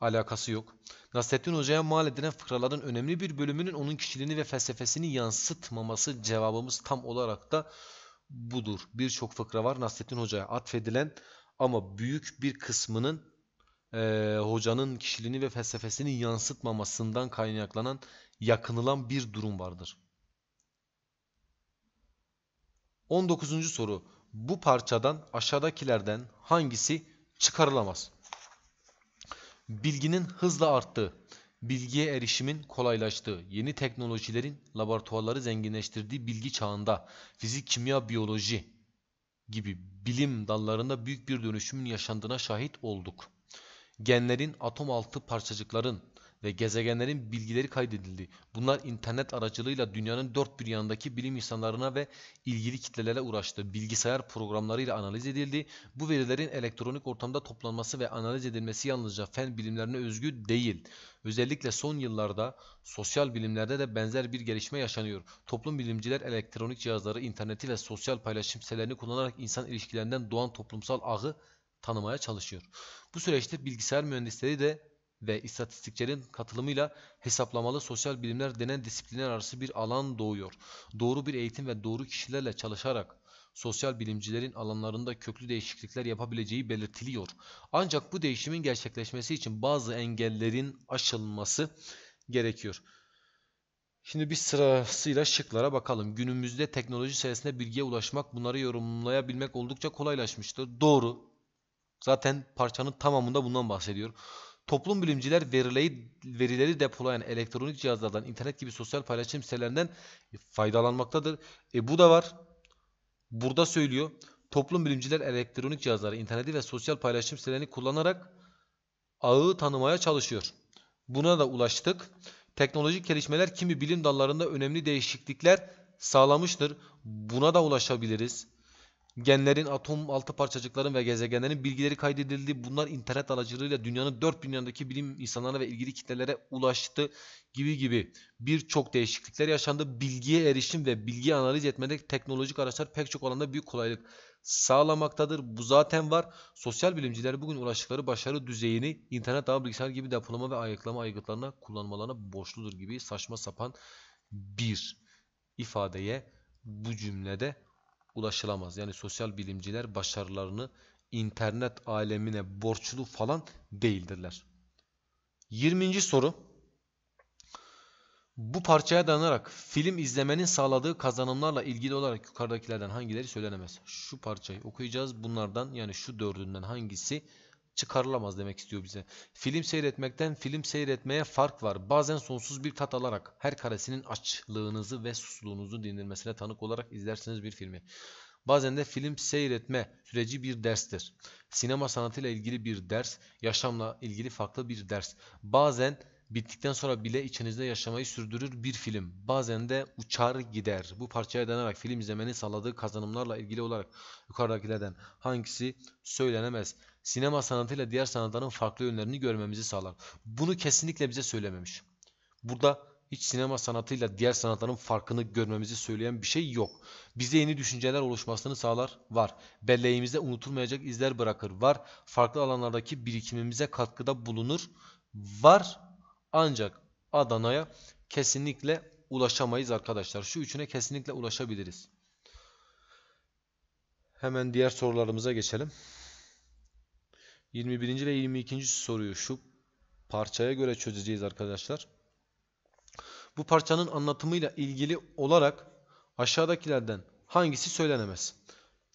Alakası yok. Nasrettin Hoca'ya mal edilen fıkraların önemli bir bölümünün onun kişiliğini ve felsefesini yansıtmaması cevabımız tam olarak da budur. Birçok fıkra var Nasrettin Hoca'ya atfedilen ama büyük bir kısmının e, hocanın kişiliğini ve felsefesini yansıtmamasından kaynaklanan yakınılan bir durum vardır. 19. soru bu parçadan aşağıdakilerden hangisi çıkarılamaz? Bilginin hızla arttığı, bilgiye erişimin kolaylaştığı, yeni teknolojilerin laboratuvarları zenginleştirdiği bilgi çağında fizik, kimya, biyoloji gibi bilim dallarında büyük bir dönüşümün yaşandığına şahit olduk. Genlerin atom altı parçacıkların ve gezegenlerin bilgileri kaydedildi. Bunlar internet aracılığıyla dünyanın dört bir yanındaki bilim insanlarına ve ilgili kitlelere ulaştı. Bilgisayar programlarıyla analiz edildi. Bu verilerin elektronik ortamda toplanması ve analiz edilmesi yalnızca fen bilimlerine özgü değil. Özellikle son yıllarda sosyal bilimlerde de benzer bir gelişme yaşanıyor. Toplum bilimciler elektronik cihazları, interneti ve sosyal paylaşım sitelerini kullanarak insan ilişkilerinden doğan toplumsal ağı tanımaya çalışıyor. Bu süreçte bilgisayar mühendisleri de ve istatistiklerin katılımıyla hesaplamalı sosyal bilimler denen disiplinler arası bir alan doğuyor. Doğru bir eğitim ve doğru kişilerle çalışarak sosyal bilimcilerin alanlarında köklü değişiklikler yapabileceği belirtiliyor. Ancak bu değişimin gerçekleşmesi için bazı engellerin aşılması gerekiyor. Şimdi bir sırasıyla şıklara bakalım. Günümüzde teknoloji sayesinde bilgiye ulaşmak, bunları yorumlayabilmek oldukça kolaylaşmıştır. Doğru. Zaten parçanın tamamında bundan bahsediyorum. Toplum bilimciler verileri, verileri depolayan elektronik cihazlardan, internet gibi sosyal paylaşım sitelerinden e, faydalanmaktadır. E bu da var. Burada söylüyor. Toplum bilimciler elektronik cihazları, interneti ve sosyal paylaşım sitelerini kullanarak ağı tanımaya çalışıyor. Buna da ulaştık. Teknolojik gelişmeler kimi bilim dallarında önemli değişiklikler sağlamıştır. Buna da ulaşabiliriz genlerin, atom altı parçacıkların ve gezegenlerin bilgileri kaydedildi. Bunlar internet aracılığıyla dünyanın dört bin yanındaki bilim insanlarına ve ilgili kitlelere ulaştı gibi gibi birçok değişiklikler yaşandı. Bilgiye erişim ve bilgi analiz etmede teknolojik araçlar pek çok alanda büyük kolaylık sağlamaktadır. Bu zaten var. Sosyal bilimciler bugün ulaştıkları başarı düzeyini internet ağ bilgisayar gibi depolama ve ayıklama aygıtlarına kullanmalarına borçludur gibi saçma sapan bir ifadeye bu cümlede ulaşılamaz. Yani sosyal bilimciler başarılarını internet alemine borçlu falan değildirler. 20. soru. Bu parçaya dayanarak film izlemenin sağladığı kazanımlarla ilgili olarak yukarıdakilerden hangileri söylenemez? Şu parçayı okuyacağız. Bunlardan yani şu dördünden hangisi çıkarılamaz demek istiyor bize. Film seyretmekten film seyretmeye fark var. Bazen sonsuz bir tat alarak her karesinin açlığınızı ve susluğunuzu dindirmesine tanık olarak izlersiniz bir filmi. Bazen de film seyretme süreci bir derstir. Sinema sanatıyla ilgili bir ders, yaşamla ilgili farklı bir ders. Bazen bittikten sonra bile içinizde yaşamayı sürdürür bir film. Bazen de uçar gider. Bu parçaya dayanarak film izlemenin sağladığı kazanımlarla ilgili olarak yukarıdakilerden hangisi söylenemez sinema sanatıyla diğer sanatların farklı yönlerini görmemizi sağlar. Bunu kesinlikle bize söylememiş. Burada hiç sinema sanatıyla diğer sanatların farkını görmemizi söyleyen bir şey yok. Bize yeni düşünceler oluşmasını sağlar, var. Belleğimizde unutulmayacak izler bırakır, var. Farklı alanlardaki birikimimize katkıda bulunur, var. Ancak Adana'ya kesinlikle ulaşamayız arkadaşlar. Şu üçüne kesinlikle ulaşabiliriz. Hemen diğer sorularımıza geçelim. 21. ve 22. soruyu şu parçaya göre çözeceğiz arkadaşlar. Bu parçanın anlatımıyla ilgili olarak aşağıdakilerden hangisi söylenemez?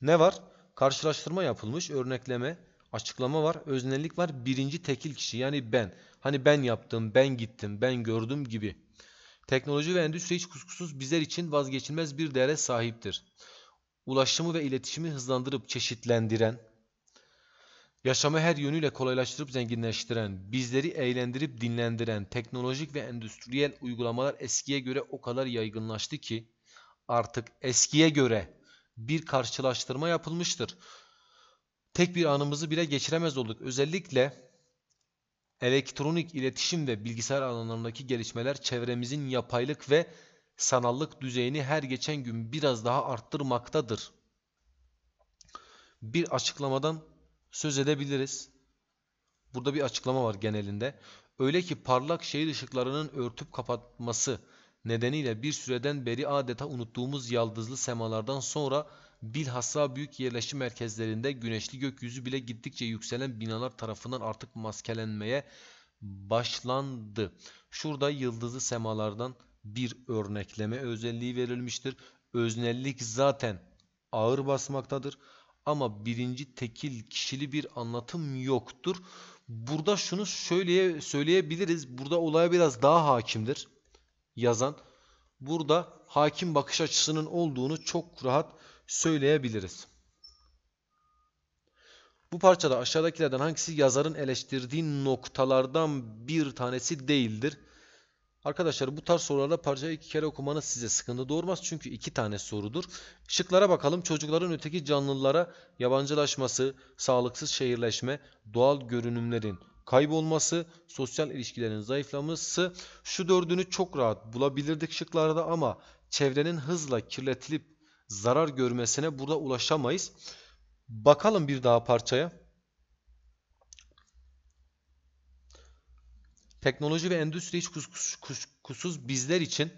Ne var? Karşılaştırma yapılmış, örnekleme, açıklama var, öznellik var, birinci tekil kişi yani ben. Hani ben yaptım, ben gittim, ben gördüm gibi. Teknoloji ve endüstri hiç kuşkusuz bizler için vazgeçilmez bir değere sahiptir. Ulaşımı ve iletişimi hızlandırıp çeşitlendiren, Yaşamı her yönüyle kolaylaştırıp zenginleştiren, bizleri eğlendirip dinlendiren teknolojik ve endüstriyel uygulamalar eskiye göre o kadar yaygınlaştı ki artık eskiye göre bir karşılaştırma yapılmıştır. Tek bir anımızı bile geçiremez olduk. Özellikle elektronik iletişim ve bilgisayar alanlarındaki gelişmeler çevremizin yapaylık ve sanallık düzeyini her geçen gün biraz daha arttırmaktadır. Bir açıklamadan söz edebiliriz. Burada bir açıklama var genelinde. Öyle ki parlak şehir ışıklarının örtüp kapatması nedeniyle bir süreden beri adeta unuttuğumuz yaldızlı semalardan sonra bilhassa büyük yerleşim merkezlerinde güneşli gökyüzü bile gittikçe yükselen binalar tarafından artık maskelenmeye başlandı. Şurada yıldızlı semalardan bir örnekleme özelliği verilmiştir. Öznellik zaten ağır basmaktadır. Ama birinci tekil kişili bir anlatım yoktur. Burada şunu söyleye, söyleyebiliriz. Burada olaya biraz daha hakimdir yazan. Burada hakim bakış açısının olduğunu çok rahat söyleyebiliriz. Bu parçada aşağıdakilerden hangisi yazarın eleştirdiği noktalardan bir tanesi değildir? Arkadaşlar bu tarz sorularda parçayı iki kere okumanız size sıkıntı doğurmaz. Çünkü iki tane sorudur. Şıklara bakalım. Çocukların öteki canlılara yabancılaşması, sağlıksız şehirleşme, doğal görünümlerin kaybolması, sosyal ilişkilerin zayıflaması. Şu dördünü çok rahat bulabilirdik şıklarda ama çevrenin hızla kirletilip zarar görmesine burada ulaşamayız. Bakalım bir daha parçaya. Teknoloji ve endüstri hiç kuşkusuz bizler için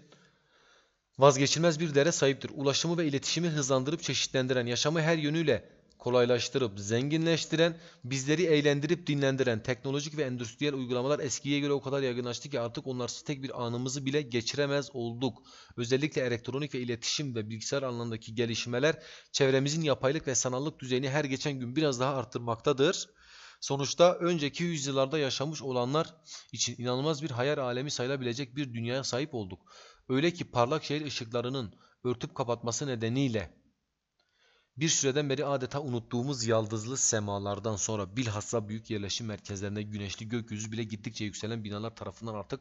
vazgeçilmez bir değere sahiptir. Ulaşımı ve iletişimi hızlandırıp çeşitlendiren, yaşamı her yönüyle kolaylaştırıp zenginleştiren, bizleri eğlendirip dinlendiren teknolojik ve endüstriyel uygulamalar eskiye göre o kadar yaygınlaştı ki artık onlarsız tek bir anımızı bile geçiremez olduk. Özellikle elektronik ve iletişim ve bilgisayar anlamındaki gelişmeler çevremizin yapaylık ve sanallık düzeyini her geçen gün biraz daha arttırmaktadır. Sonuçta önceki yüzyıllarda yaşamış olanlar için inanılmaz bir hayal alemi sayılabilecek bir dünyaya sahip olduk. Öyle ki parlak şehir ışıklarının örtüp kapatması nedeniyle bir süreden beri adeta unuttuğumuz yaldızlı semalardan sonra bilhassa büyük yerleşim merkezlerinde güneşli gökyüzü bile gittikçe yükselen binalar tarafından artık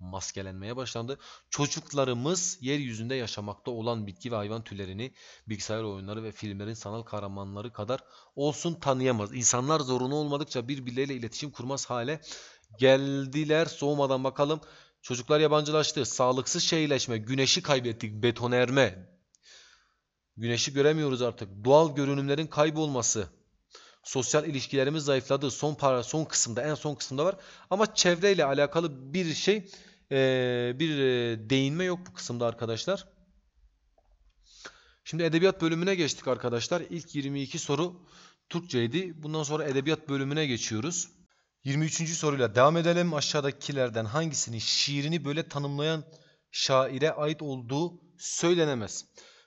maskelenmeye başlandı. Çocuklarımız yeryüzünde yaşamakta olan bitki ve hayvan türlerini bilgisayar oyunları ve filmlerin sanal kahramanları kadar olsun tanıyamaz. İnsanlar zorunlu olmadıkça birbirleriyle iletişim kurmaz hale geldiler. Soğumadan bakalım. Çocuklar yabancılaştı. Sağlıksız şeyleşme, güneşi kaybettik, beton erme, Güneşi göremiyoruz artık. Doğal görünümlerin kaybolması, sosyal ilişkilerimiz zayıfladı. Son para son kısımda en son kısımda var. Ama çevreyle alakalı bir şey ee, bir e, değinme yok bu kısımda arkadaşlar. Şimdi edebiyat bölümüne geçtik arkadaşlar. İlk 22 soru Türkçeydi. Bundan sonra edebiyat bölümüne geçiyoruz. 23. soruyla devam edelim. Aşağıdakilerden hangisinin şiirini böyle tanımlayan şaire ait olduğu söylenemez.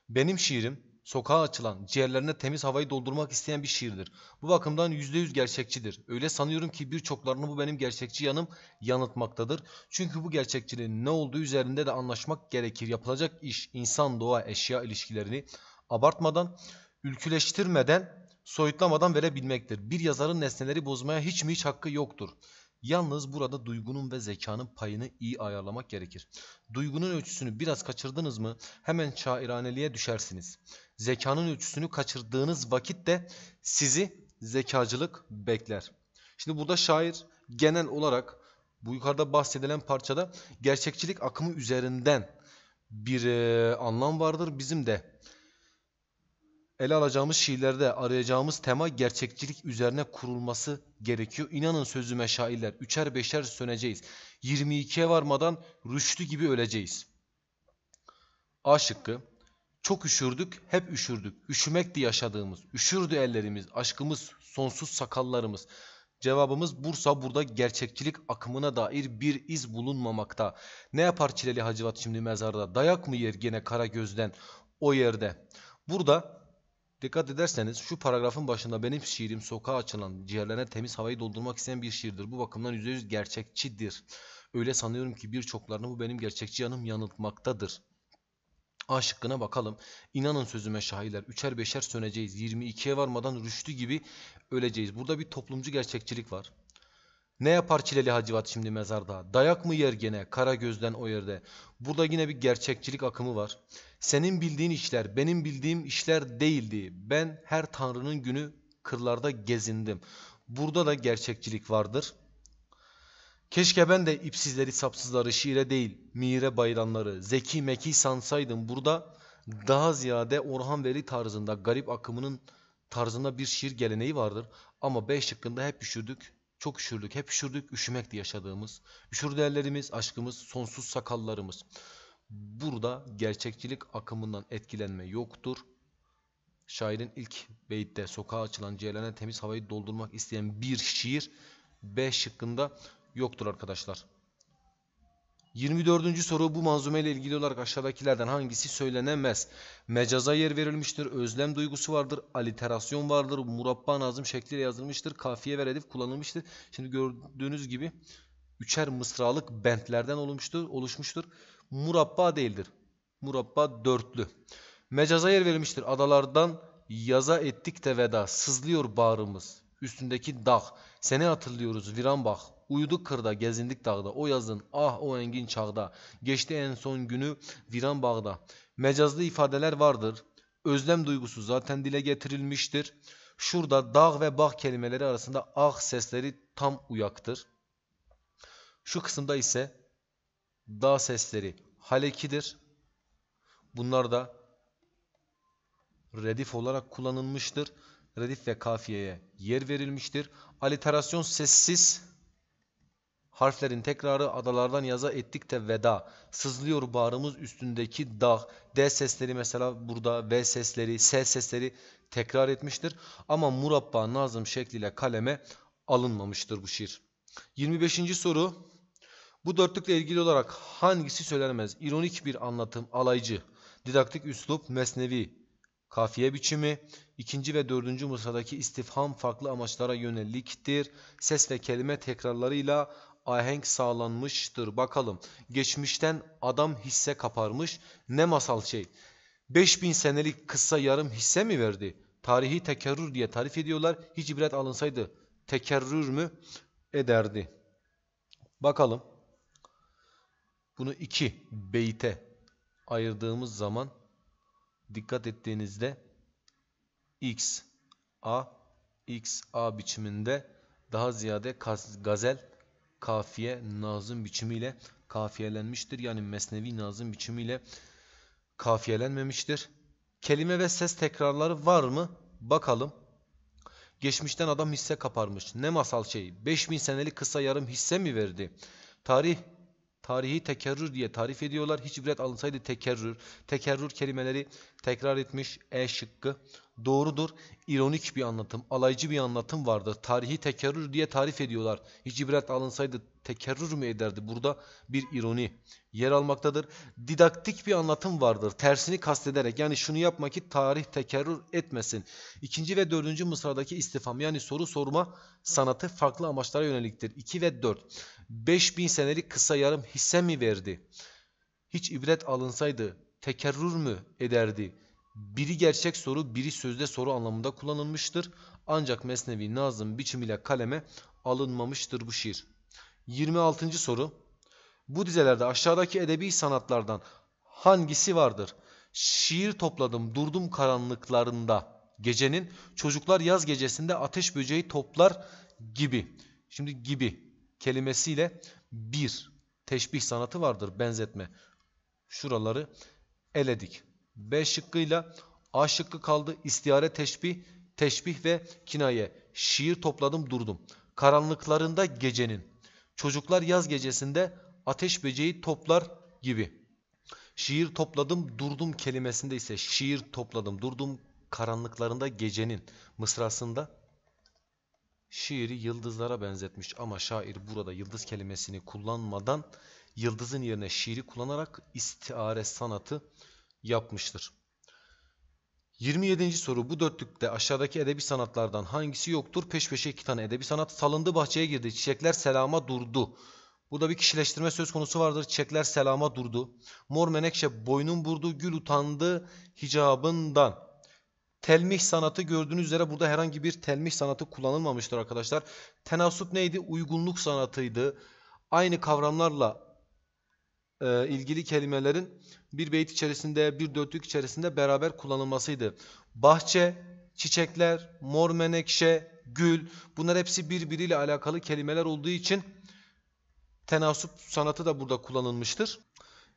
Benim şiirim sokağa açılan, ciğerlerine temiz havayı doldurmak isteyen bir şiirdir. Bu bakımdan %100 gerçekçidir. Öyle sanıyorum ki birçoklarını bu benim gerçekçi yanım yanıtmaktadır. Çünkü bu gerçekçiliğin ne olduğu üzerinde de anlaşmak gerekir. Yapılacak iş insan doğa eşya ilişkilerini abartmadan, ülküleştirmeden, soyutlamadan verebilmektir. Bir yazarın nesneleri bozmaya hiç mi hiç hakkı yoktur. Yalnız burada duygunun ve zekanın payını iyi ayarlamak gerekir. Duygunun ölçüsünü biraz kaçırdınız mı hemen şairaneliğe düşersiniz. Zekanın ölçüsünü kaçırdığınız vakit de sizi zekacılık bekler. Şimdi burada şair genel olarak bu yukarıda bahsedilen parçada gerçekçilik akımı üzerinden bir e, anlam vardır. Bizim de ele alacağımız şiirlerde arayacağımız tema gerçekçilik üzerine kurulması gerekiyor. İnanın sözüme şairler üçer beşer söneceğiz. 22'ye varmadan rüştü gibi öleceğiz. A şıkkı. Çok üşürdük, hep üşürdük. Üşümekti yaşadığımız. Üşürdü ellerimiz, aşkımız, sonsuz sakallarımız. Cevabımız Bursa burada gerçekçilik akımına dair bir iz bulunmamakta. Ne yapar Çileli Hacivat şimdi mezarda? Dayak mı yer gene kara gözden o yerde? Burada Dikkat ederseniz şu paragrafın başında benim şiirim sokağa açılan, ciğerlerine temiz havayı doldurmak isteyen bir şiirdir. Bu bakımdan %100 gerçekçidir. Öyle sanıyorum ki birçoklarını bu benim gerçekçi yanım yanıltmaktadır. A şıkkına bakalım. İnanın sözüme şairler. Üçer beşer söneceğiz. 22'ye varmadan rüştü gibi öleceğiz. Burada bir toplumcu gerçekçilik var. Ne yapar Çileli Hacivat şimdi mezarda? Dayak mı yer gene? Kara gözden o yerde. Burada yine bir gerçekçilik akımı var. Senin bildiğin işler benim bildiğim işler değildi. Ben her tanrının günü kırlarda gezindim. Burada da gerçekçilik vardır. Keşke ben de ipsizleri sapsızları şiire değil mire bayranları zeki meki sansaydım. Burada daha ziyade Orhan Veli tarzında garip akımının tarzında bir şiir geleneği vardır. Ama beş şıkkında hep üşürdük, çok üşürdük, hep üşürdük, üşümekti yaşadığımız. Üşürdü ellerimiz, aşkımız, sonsuz sakallarımız. Burada gerçekçilik akımından etkilenme yoktur. Şairin ilk beyitte sokağa açılan ceylene temiz havayı doldurmak isteyen bir şiir B şıkkında yoktur arkadaşlar. 24. soru bu manzumeyle ilgili olarak aşağıdakilerden hangisi söylenemez? Mecaza yer verilmiştir, özlem duygusu vardır, aliterasyon vardır, murabba nazım şekliyle yazılmıştır, kafiye ve redif kullanılmıştır. Şimdi gördüğünüz gibi üçer mısralık bentlerden olmuştur, oluşmuştur murabba değildir. Murabba dörtlü. Mecaza yer verilmiştir. Adalardan yaza ettik de veda. Sızlıyor bağrımız. Üstündeki dağ. Seni hatırlıyoruz viran bak. Uyuduk kırda, gezindik dağda. O yazın, ah o engin çağda. Geçti en son günü viran bağda. Mecazlı ifadeler vardır. Özlem duygusu zaten dile getirilmiştir. Şurada dağ ve bağ kelimeleri arasında ah sesleri tam uyaktır. Şu kısımda ise da sesleri halekidir. Bunlar da redif olarak kullanılmıştır. Redif ve kafiyeye yer verilmiştir. Aliterasyon sessiz harflerin tekrarı adalardan yaza ettik de veda. Sızlıyor bağrımız üstündeki dağ. D sesleri mesela burada V sesleri, S sesleri tekrar etmiştir. Ama murabba nazım şekliyle kaleme alınmamıştır bu şiir. 25. soru bu dörtlükle ilgili olarak hangisi söylenemez? İronik bir anlatım, alaycı, didaktik üslup, mesnevi, kafiye biçimi, ikinci ve dördüncü mısradaki istifham farklı amaçlara yöneliktir. Ses ve kelime tekrarlarıyla ahenk sağlanmıştır. Bakalım geçmişten adam hisse kaparmış ne masal şey. 5000 senelik kısa yarım hisse mi verdi? Tarihi tekerrür diye tarif ediyorlar. Hiç ibret alınsaydı tekerrür mü ederdi? Bakalım. Bunu iki beyte ayırdığımız zaman dikkat ettiğinizde x a x a biçiminde daha ziyade gazel kafiye nazım biçimiyle kafiyelenmiştir. Yani mesnevi nazım biçimiyle kafiyelenmemiştir. Kelime ve ses tekrarları var mı? Bakalım. Geçmişten adam hisse kaparmış. Ne masal şey. 5000 senelik kısa yarım hisse mi verdi? Tarih Tarihi tekerrür diye tarif ediyorlar. Hiç ibret alınsaydı tekerrür. Tekerrür kelimeleri tekrar etmiş E şıkkı. Doğrudur. İronik bir anlatım, alaycı bir anlatım vardır. Tarihi tekerrür diye tarif ediyorlar. Hiç ibret alınsaydı tekerrür mü ederdi? Burada bir ironi yer almaktadır. Didaktik bir anlatım vardır. Tersini kastederek yani şunu yapma ki tarih tekerrür etmesin. İkinci ve dördüncü mısradaki istifam yani soru sorma sanatı farklı amaçlara yöneliktir. 2 ve 4. 5000 senelik kısa yarım hisse mi verdi? Hiç ibret alınsaydı tekerrür mü ederdi? Biri gerçek soru, biri sözde soru anlamında kullanılmıştır. Ancak Mesnevi Nazım biçimiyle kaleme alınmamıştır bu şiir. 26. soru. Bu dizelerde aşağıdaki edebi sanatlardan hangisi vardır? Şiir topladım durdum karanlıklarında. Gecenin çocuklar yaz gecesinde ateş böceği toplar gibi. Şimdi gibi kelimesiyle bir teşbih sanatı vardır benzetme. Şuraları eledik. B şıkkıyla A şıkkı kaldı istiyare teşbih, teşbih ve kinaye. Şiir topladım durdum. Karanlıklarında gecenin. Çocuklar yaz gecesinde ateş böceği toplar gibi. Şiir topladım durdum kelimesinde ise şiir topladım durdum karanlıklarında gecenin mısrasında şiiri yıldızlara benzetmiş ama şair burada yıldız kelimesini kullanmadan yıldızın yerine şiiri kullanarak istiare sanatı yapmıştır. 27. soru bu dörtlükte aşağıdaki edebi sanatlardan hangisi yoktur? Peş peşe iki tane edebi sanat salındı bahçeye girdi çiçekler selama durdu. Burada bir kişileştirme söz konusu vardır. Çiçekler selama durdu. Mor menekşe boynun burdu gül utandı hicabından. Telmih sanatı gördüğünüz üzere burada herhangi bir telmih sanatı kullanılmamıştır arkadaşlar. Tenasup neydi? Uygunluk sanatıydı. Aynı kavramlarla e, ilgili kelimelerin bir beyt içerisinde, bir dörtlük içerisinde beraber kullanılmasıydı. Bahçe, çiçekler, mor menekşe, gül bunlar hepsi birbiriyle alakalı kelimeler olduğu için tenasup sanatı da burada kullanılmıştır.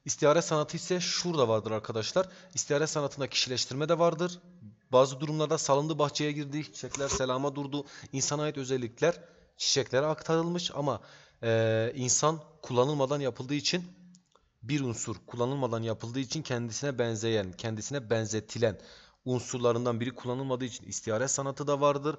İstihare sanatı ise şurada vardır arkadaşlar. İstihare sanatında kişileştirme de vardır. Bazı durumlarda salındı bahçeye girdi. Çiçekler selama durdu. İnsana ait özellikler çiçeklere aktarılmış ama e, insan kullanılmadan yapıldığı için bir unsur kullanılmadan yapıldığı için kendisine benzeyen, kendisine benzetilen unsurlarından biri kullanılmadığı için istiare sanatı da vardır.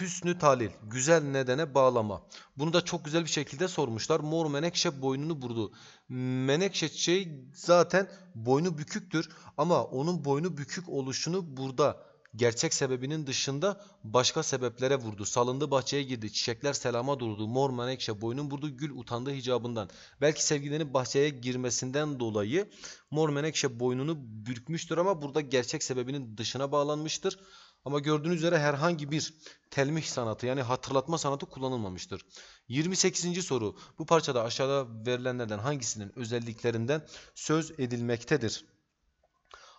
Hüsnü talil, güzel nedene bağlama. Bunu da çok güzel bir şekilde sormuşlar. Mor menekşe boynunu burdu. Menekşe çiçeği zaten boynu büküktür ama onun boynu bükük oluşunu burada gerçek sebebinin dışında başka sebeplere vurdu. Salındı bahçeye girdi. Çiçekler selama durdu. Mor menekşe boynun vurdu. Gül utandı hicabından. Belki sevgilerinin bahçeye girmesinden dolayı mor menekşe boynunu bürkmüştür ama burada gerçek sebebinin dışına bağlanmıştır. Ama gördüğünüz üzere herhangi bir telmih sanatı yani hatırlatma sanatı kullanılmamıştır. 28. soru bu parçada aşağıda verilenlerden hangisinin özelliklerinden söz edilmektedir?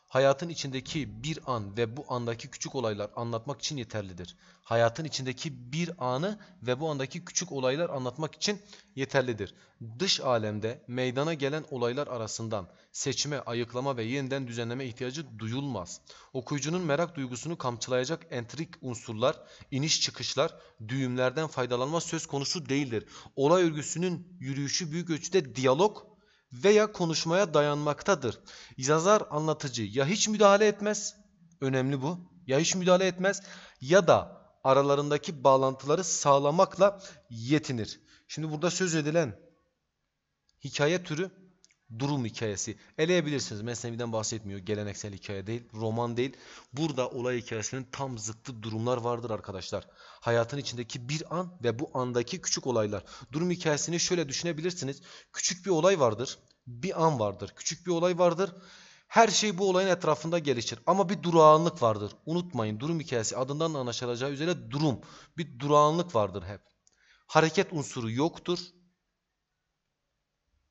hayatın içindeki bir an ve bu andaki küçük olaylar anlatmak için yeterlidir. Hayatın içindeki bir anı ve bu andaki küçük olaylar anlatmak için yeterlidir. Dış alemde meydana gelen olaylar arasından seçme, ayıklama ve yeniden düzenleme ihtiyacı duyulmaz. Okuyucunun merak duygusunu kamçılayacak entrik unsurlar, iniş çıkışlar, düğümlerden faydalanma söz konusu değildir. Olay örgüsünün yürüyüşü büyük ölçüde diyalog veya konuşmaya dayanmaktadır. Yazar anlatıcı ya hiç müdahale etmez, önemli bu, ya hiç müdahale etmez ya da aralarındaki bağlantıları sağlamakla yetinir. Şimdi burada söz edilen hikaye türü durum hikayesi. Eleyebilirsiniz. Mesnevi'den bahsetmiyor. Geleneksel hikaye değil. Roman değil. Burada olay hikayesinin tam zıttı durumlar vardır arkadaşlar. Hayatın içindeki bir an ve bu andaki küçük olaylar. Durum hikayesini şöyle düşünebilirsiniz. Küçük bir olay vardır. Bir an vardır. Küçük bir olay vardır. Her şey bu olayın etrafında gelişir. Ama bir durağanlık vardır. Unutmayın durum hikayesi adından da anlaşılacağı üzere durum. Bir durağanlık vardır hep. Hareket unsuru yoktur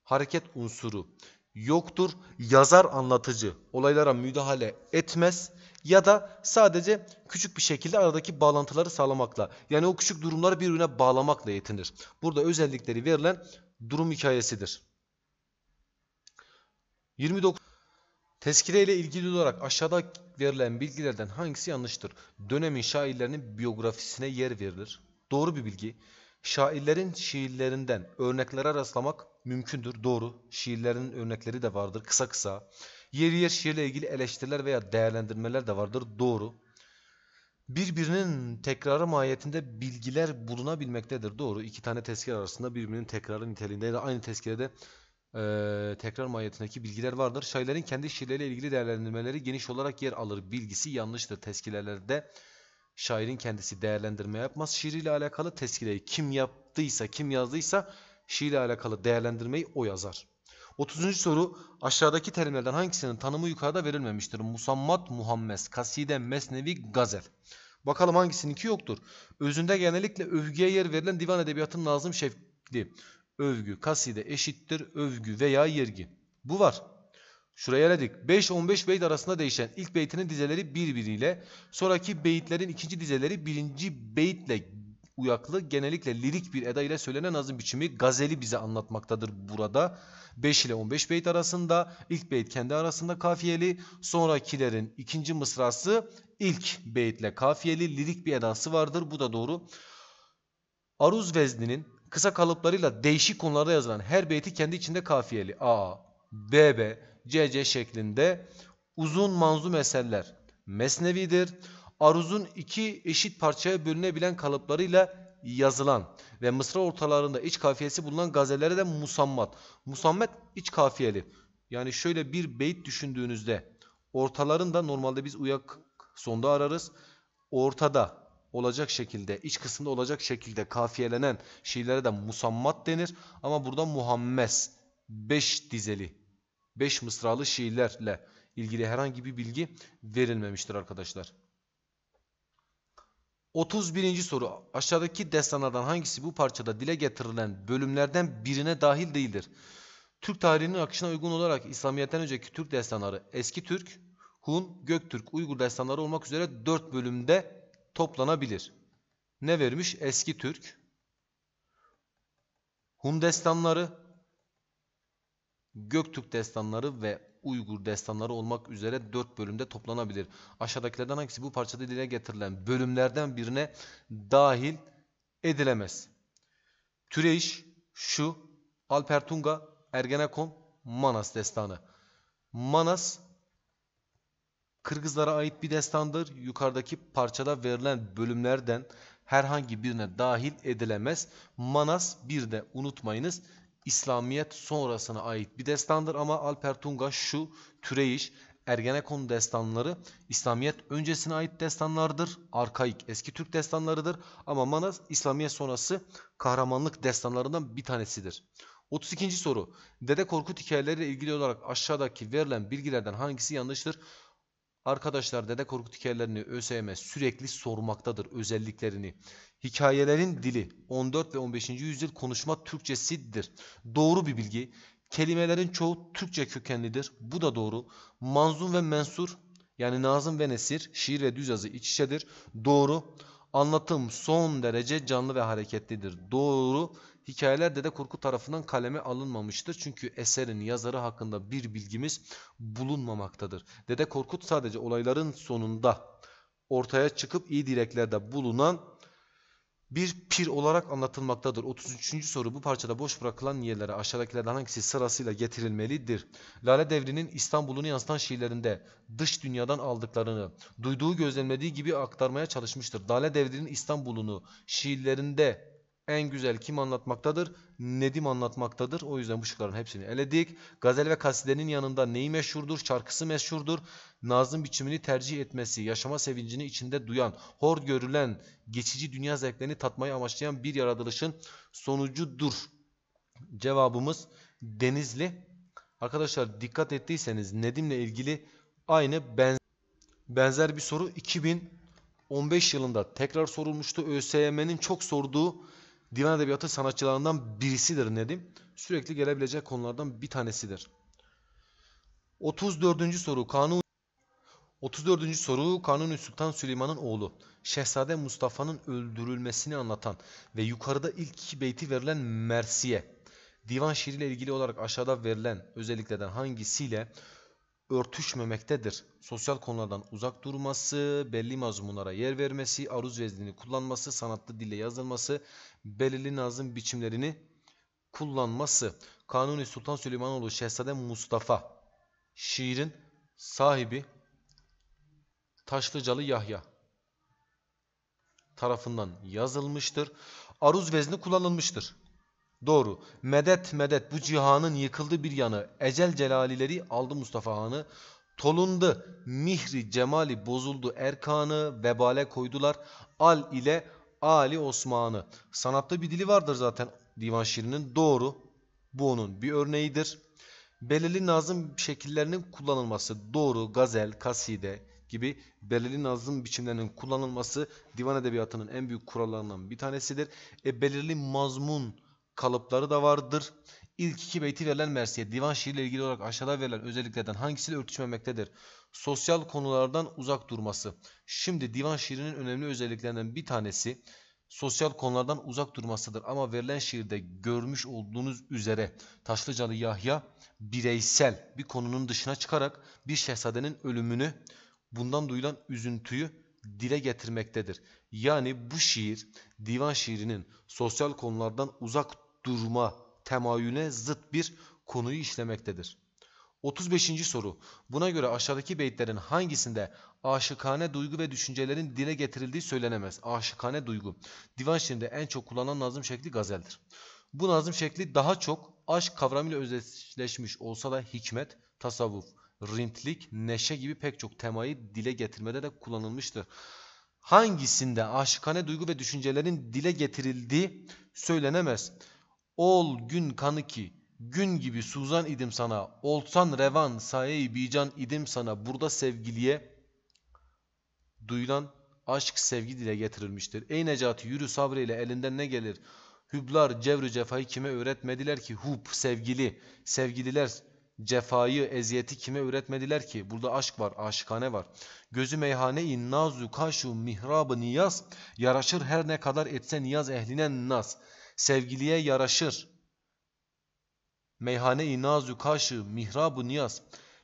hareket unsuru yoktur. Yazar anlatıcı olaylara müdahale etmez ya da sadece küçük bir şekilde aradaki bağlantıları sağlamakla yani o küçük durumları birbirine bağlamakla yetinir. Burada özellikleri verilen durum hikayesidir. 29 Tezkire ile ilgili olarak aşağıda verilen bilgilerden hangisi yanlıştır? Dönemin şairlerinin biyografisine yer verilir. Doğru bir bilgi. Şairlerin şiirlerinden örneklere rastlamak mümkündür, doğru. Şiirlerin örnekleri de vardır, kısa kısa. Yer yer şiirle ilgili eleştiriler veya değerlendirmeler de vardır, doğru. Birbirinin tekrarı mahiyetinde bilgiler bulunabilmektedir, doğru. İki tane tezkere arasında birbirinin tekrarı niteliğinde ya da aynı tezkerede e, tekrar mahiyetindeki bilgiler vardır. Şairlerin kendi şiirleriyle ilgili değerlendirmeleri geniş olarak yer alır. Bilgisi yanlıştır tezkirelerde. Şairin kendisi değerlendirme yapmaz. Şiiriyle alakalı tezkireyi kim yaptıysa, kim yazdıysa şiirle alakalı değerlendirmeyi o yazar. 30. soru aşağıdaki terimlerden hangisinin tanımı yukarıda verilmemiştir? Musammat, muhammes, kaside, mesnevi, gazel. Bakalım hangisinin ki yoktur. Özünde genellikle övgüye yer verilen divan edebiyatının Nazım Şevkli. Övgü, kaside eşittir övgü veya yergi. Bu var. Şuraya eledik. 5-15 beyt arasında değişen ilk beytinin dizeleri birbiriyle, sonraki beyitlerin ikinci dizeleri birinci beyitle uyaklı, genellikle lirik bir eda ile söylenen nazım biçimi gazeli bize anlatmaktadır burada. 5 ile 15 beyt arasında, ilk beyt kendi arasında kafiyeli, sonrakilerin ikinci mısrası ilk beytle kafiyeli, lirik bir edası vardır. Bu da doğru. Aruz vezninin kısa kalıplarıyla değişik konularda yazılan her beyti kendi içinde kafiyeli. A, B, B, C, C şeklinde uzun manzum eserler mesnevidir aruzun iki eşit parçaya bölünebilen kalıplarıyla yazılan ve mısra ortalarında iç kafiyesi bulunan gazelere de musammat. Musammat iç kafiyeli. Yani şöyle bir beyt düşündüğünüzde ortalarında normalde biz uyak sonda ararız. Ortada olacak şekilde, iç kısımda olacak şekilde kafiyelenen şeylere de musammat denir. Ama burada muhammes, beş dizeli, beş mısralı şiirlerle ilgili herhangi bir bilgi verilmemiştir arkadaşlar. 31. soru. Aşağıdaki destanlardan hangisi bu parçada dile getirilen bölümlerden birine dahil değildir? Türk tarihinin akışına uygun olarak İslamiyet'ten önceki Türk destanları Eski Türk, Hun, Göktürk, Uygur destanları olmak üzere 4 bölümde toplanabilir. Ne vermiş? Eski Türk, Hun destanları, Göktürk destanları ve Uygur destanları olmak üzere 4 bölümde toplanabilir. Aşağıdakilerden hangisi bu parçada dile getirilen bölümlerden birine dahil edilemez? Türeyş, Şu, Alpertunga, Ergenekon, Manas destanı. Manas Kırgızlara ait bir destandır. Yukarıdaki parçada verilen bölümlerden herhangi birine dahil edilemez. Manas bir de unutmayınız İslamiyet sonrasına ait bir destandır ama Alper Tunga şu Türeyiş Ergenekon destanları İslamiyet öncesine ait destanlardır. Arkaik eski Türk destanlarıdır ama Manas İslamiyet sonrası kahramanlık destanlarından bir tanesidir. 32. soru. Dede Korkut hikayeleri ile ilgili olarak aşağıdaki verilen bilgilerden hangisi yanlıştır? Arkadaşlar Dede Korkut hikayelerini ÖSYM sürekli sormaktadır özelliklerini. Hikayelerin dili 14 ve 15. yüzyıl konuşma Türkçesidir. Doğru bir bilgi. Kelimelerin çoğu Türkçe kökenlidir. Bu da doğru. Manzum ve mensur yani Nazım ve Nesir şiir ve düz yazı iç içedir. Doğru. Anlatım son derece canlı ve hareketlidir. Doğru. Hikayeler Dede Korkut tarafından kaleme alınmamıştır. Çünkü eserin yazarı hakkında bir bilgimiz bulunmamaktadır. Dede Korkut sadece olayların sonunda ortaya çıkıp iyi dileklerde bulunan bir pir olarak anlatılmaktadır. 33. soru bu parçada boş bırakılan niyelere aşağıdakilerden hangisi sırasıyla getirilmelidir? Lale Devri'nin İstanbul'unu yansıtan şiirlerinde dış dünyadan aldıklarını duyduğu gözlemlediği gibi aktarmaya çalışmıştır. Lale Devri'nin İstanbul'unu şiirlerinde en güzel kim anlatmaktadır? Nedim anlatmaktadır. O yüzden bu şıkların hepsini eledik. Gazel ve kasidenin yanında neyi meşhurdur? Şarkısı meşhurdur. Nazım biçimini tercih etmesi, yaşama sevincini içinde duyan, hor görülen, geçici dünya zevklerini tatmayı amaçlayan bir yaratılışın sonucudur. Cevabımız Denizli. Arkadaşlar dikkat ettiyseniz Nedim'le ilgili aynı benzer, benzer bir soru 2015 yılında tekrar sorulmuştu. ÖSYM'nin çok sorduğu divan edebiyatı sanatçılarından birisidir Nedim. Sürekli gelebilecek konulardan bir tanesidir. 34. soru Kanun 34. soru Kanuni Sultan Süleyman'ın oğlu Şehzade Mustafa'nın öldürülmesini anlatan ve yukarıda ilk iki beyti verilen Mersiye divan şiiriyle ilgili olarak aşağıda verilen özelliklerden hangisiyle örtüşmemektedir. Sosyal konulardan uzak durması, belli mazmunlara yer vermesi, aruz veznini kullanması, sanatlı dille yazılması, belirli nazım biçimlerini kullanması. Kanuni Sultan Süleymanoğlu Şehzade Mustafa şiirin sahibi Taşlıcalı Yahya tarafından yazılmıştır. Aruz vezni kullanılmıştır. Doğru. Medet medet bu cihanın yıkıldı bir yanı. Ecel celalileri aldı Mustafa Han'ı. Tolundu mihri cemali bozuldu erkanı. Vebale koydular al ile Ali Osman'ı. Sanatta bir dili vardır zaten divan şiirinin. Doğru. Bu onun bir örneğidir. Belirli nazım şekillerinin kullanılması. Doğru. Gazel, kaside, gibi belirli nazım biçimlerinin kullanılması divan edebiyatının en büyük kurallarından bir tanesidir. E, belirli mazmun kalıpları da vardır. İlk iki beyti verilen mersiye divan şiirle ilgili olarak aşağıda verilen özelliklerden hangisiyle örtüşmemektedir? Sosyal konulardan uzak durması. Şimdi divan şiirinin önemli özelliklerinden bir tanesi sosyal konulardan uzak durmasıdır. Ama verilen şiirde görmüş olduğunuz üzere Taşlıcalı Yahya bireysel bir konunun dışına çıkarak bir şehzadenin ölümünü bundan duyulan üzüntüyü dile getirmektedir. Yani bu şiir divan şiirinin sosyal konulardan uzak duruma, temayüne zıt bir konuyu işlemektedir. 35. soru. Buna göre aşağıdaki beytlerin hangisinde aşıkane duygu ve düşüncelerin dile getirildiği söylenemez? Aşıkane duygu. Divan şiirinde en çok kullanılan nazım şekli gazeldir. Bu nazım şekli daha çok aşk kavramıyla özdeşleşmiş olsa da hikmet, tasavvuf, rintlik, neşe gibi pek çok temayı dile getirmede de kullanılmıştır. Hangisinde aşıkane duygu ve düşüncelerin dile getirildiği söylenemez? Ol gün kanı ki gün gibi suzan idim sana. Olsan revan sayeyi bican idim sana. Burada sevgiliye duyulan aşk sevgi dile getirilmiştir. Ey Necati yürü sabreyle elinden ne gelir? Hüblar cevru cefayı kime öğretmediler ki? Hub sevgili, sevgililer cefayı, eziyeti kime öğretmediler ki? Burada aşk var, aşıkane var. Gözü meyhane-i nazu kaşu mihrabı niyaz, yaraşır her ne kadar etse niyaz ehline naz sevgiliye yaraşır. Meyhane-i nazu kaşı mihrab-ı niyaz.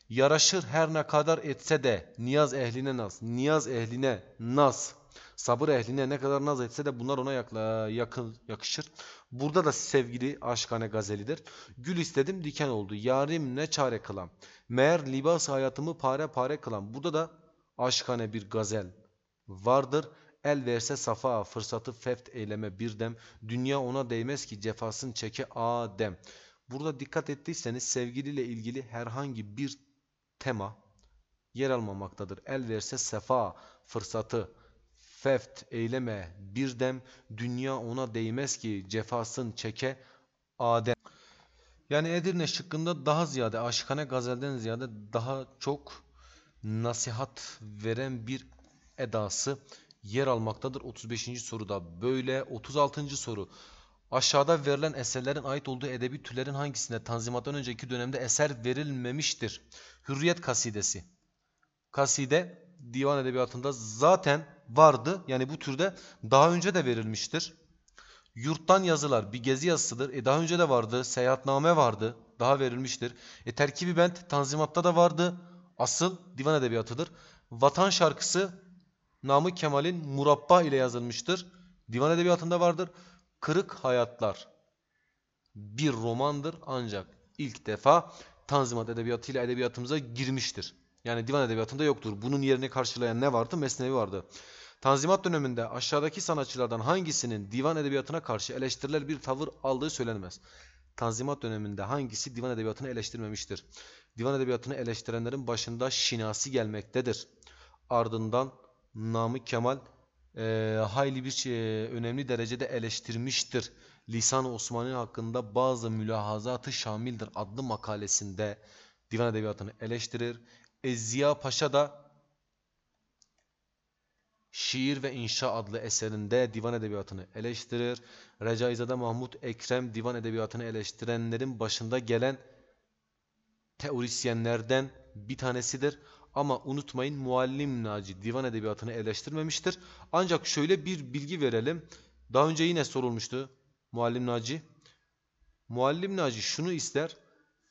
Yaraşır her ne kadar etse de niyaz ehline naz, niyaz ehline naz. Sabır ehline ne kadar naz etse de bunlar ona yakla, yakın, yakışır. Burada da sevgili aşkane gazelidir. Gül istedim diken oldu. Yarim ne çare kılam. Meğer libas hayatımı pare pare kılam. Burada da aşkane bir gazel vardır. El verse safa, fırsatı feft eyleme bir dem. Dünya ona değmez ki cefasın çeke Adem. Burada dikkat ettiyseniz sevgiliyle ilgili herhangi bir tema yer almamaktadır. El verse sefa, fırsatı, feft eyleme bir dem. Dünya ona değmez ki cefasın çeke Adem. Yani Edirne şıkkında daha ziyade aşıkane gazelden ziyade daha çok nasihat veren bir edası yer almaktadır. 35. soruda böyle. 36. soru. Aşağıda verilen eserlerin ait olduğu edebi türlerin hangisinde Tanzimat'tan önceki dönemde eser verilmemiştir? Hürriyet kasidesi. Kaside divan edebiyatında zaten vardı. Yani bu türde daha önce de verilmiştir. Yurttan yazılar bir gezi yazısıdır. E daha önce de vardı. Seyahatname vardı. Daha verilmiştir. E terkibi bent Tanzimat'ta da vardı. Asıl divan edebiyatıdır. Vatan şarkısı Namı Kemal'in Murabba ile yazılmıştır. Divan edebiyatında vardır. Kırık Hayatlar bir romandır ancak ilk defa Tanzimat edebiyatıyla edebiyatımıza girmiştir. Yani divan edebiyatında yoktur. Bunun yerine karşılayan ne vardı? Mesnevi vardı. Tanzimat döneminde aşağıdaki sanatçılardan hangisinin divan edebiyatına karşı eleştiriler bir tavır aldığı söylenmez. Tanzimat döneminde hangisi divan edebiyatını eleştirmemiştir? Divan edebiyatını eleştirenlerin başında Şinasi gelmektedir. Ardından Namık Kemal e, hayli bir e, önemli derecede eleştirmiştir. Lisan-ı Osmani hakkında bazı mülahazatı şamildir adlı makalesinde divan edebiyatını eleştirir. Ezziya Paşa da Şiir ve İnşa adlı eserinde divan edebiyatını eleştirir. Recaizade Mahmut Ekrem divan edebiyatını eleştirenlerin başında gelen teorisyenlerden bir tanesidir. Ama unutmayın Muallim Naci divan edebiyatını eleştirmemiştir. Ancak şöyle bir bilgi verelim. Daha önce yine sorulmuştu Muallim Naci. Muallim Naci şunu ister.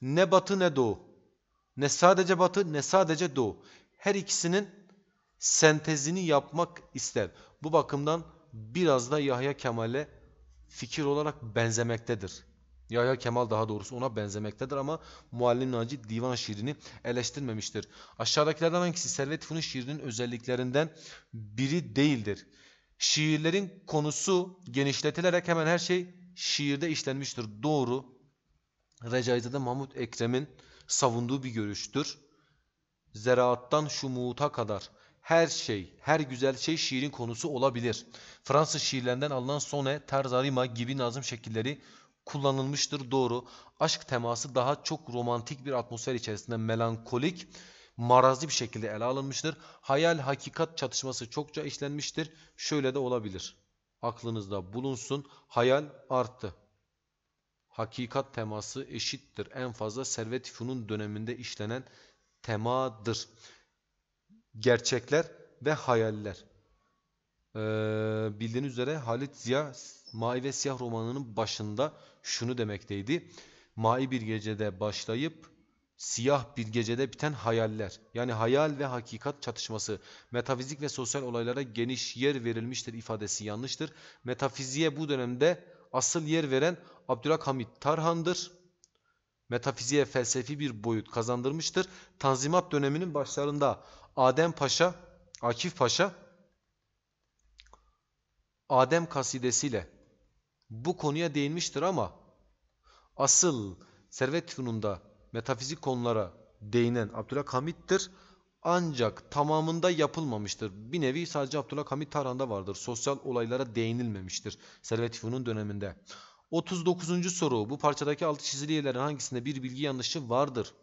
Ne batı ne doğu. Ne sadece batı ne sadece doğu. Her ikisinin sentezini yapmak ister. Bu bakımdan biraz da Yahya Kemal'e fikir olarak benzemektedir. Yahya Kemal daha doğrusu ona benzemektedir ama Muallim Naci divan şiirini eleştirmemiştir. Aşağıdakilerden hangisi Servet Fünun şiirinin özelliklerinden biri değildir? Şiirlerin konusu genişletilerek hemen her şey şiirde işlenmiştir. Doğru. Recaizade Mahmut Ekrem'in savunduğu bir görüştür. Zeraattan şumuta kadar her şey, her güzel şey şiirin konusu olabilir. Fransız şiirlerinden alınan sone, terzarima gibi nazım şekilleri kullanılmıştır doğru. Aşk teması daha çok romantik bir atmosfer içerisinde melankolik, marazi bir şekilde ele alınmıştır. Hayal hakikat çatışması çokça işlenmiştir. Şöyle de olabilir. Aklınızda bulunsun. Hayal arttı. Hakikat teması eşittir. En fazla Servet Fünun döneminde işlenen temadır. Gerçekler ve hayaller. Ee, bildiğiniz üzere Halit Ziya Mavi ve Siyah romanının başında şunu demekteydi. Mai bir gecede başlayıp siyah bir gecede biten hayaller. Yani hayal ve hakikat çatışması. Metafizik ve sosyal olaylara geniş yer verilmiştir ifadesi yanlıştır. Metafiziğe bu dönemde asıl yer veren Abdülhamid Tarhan'dır. Metafiziğe felsefi bir boyut kazandırmıştır. Tanzimat döneminin başlarında Adem Paşa, Akif Paşa Adem kasidesiyle bu konuya değinmiştir ama asıl Servet Fünun'da metafizik konulara değinen Abdullah Hamid'dir. Ancak tamamında yapılmamıştır. Bir nevi sadece Abdullah Hamid Tarhan'da vardır. Sosyal olaylara değinilmemiştir Servet Fünun döneminde. 39. soru. Bu parçadaki altı çizili yerlerin hangisinde bir bilgi yanlışı vardır?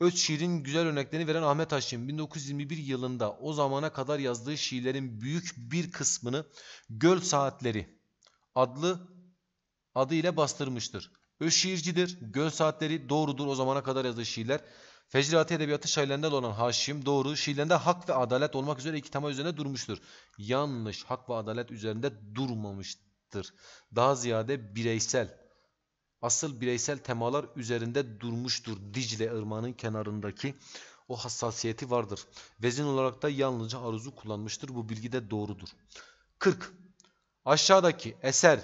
Öz şiirin güzel örneklerini veren Ahmet Haşim 1921 yılında o zamana kadar yazdığı şiirlerin büyük bir kısmını Göl Saatleri adlı adıyla bastırmıştır. Öz şiircidir. Göl saatleri doğrudur o zamana kadar yazdığı şiirler. Fecrati Edebiyatı şairlerinde olan Haşim doğru. Şiirlerinde hak ve adalet olmak üzere iki tema üzerine durmuştur. Yanlış hak ve adalet üzerinde durmamıştır. Daha ziyade bireysel, asıl bireysel temalar üzerinde durmuştur. Dicle Irmağı'nın kenarındaki o hassasiyeti vardır. Vezin olarak da yalnızca aruzu kullanmıştır. Bu bilgi de doğrudur. 40. Aşağıdaki eser,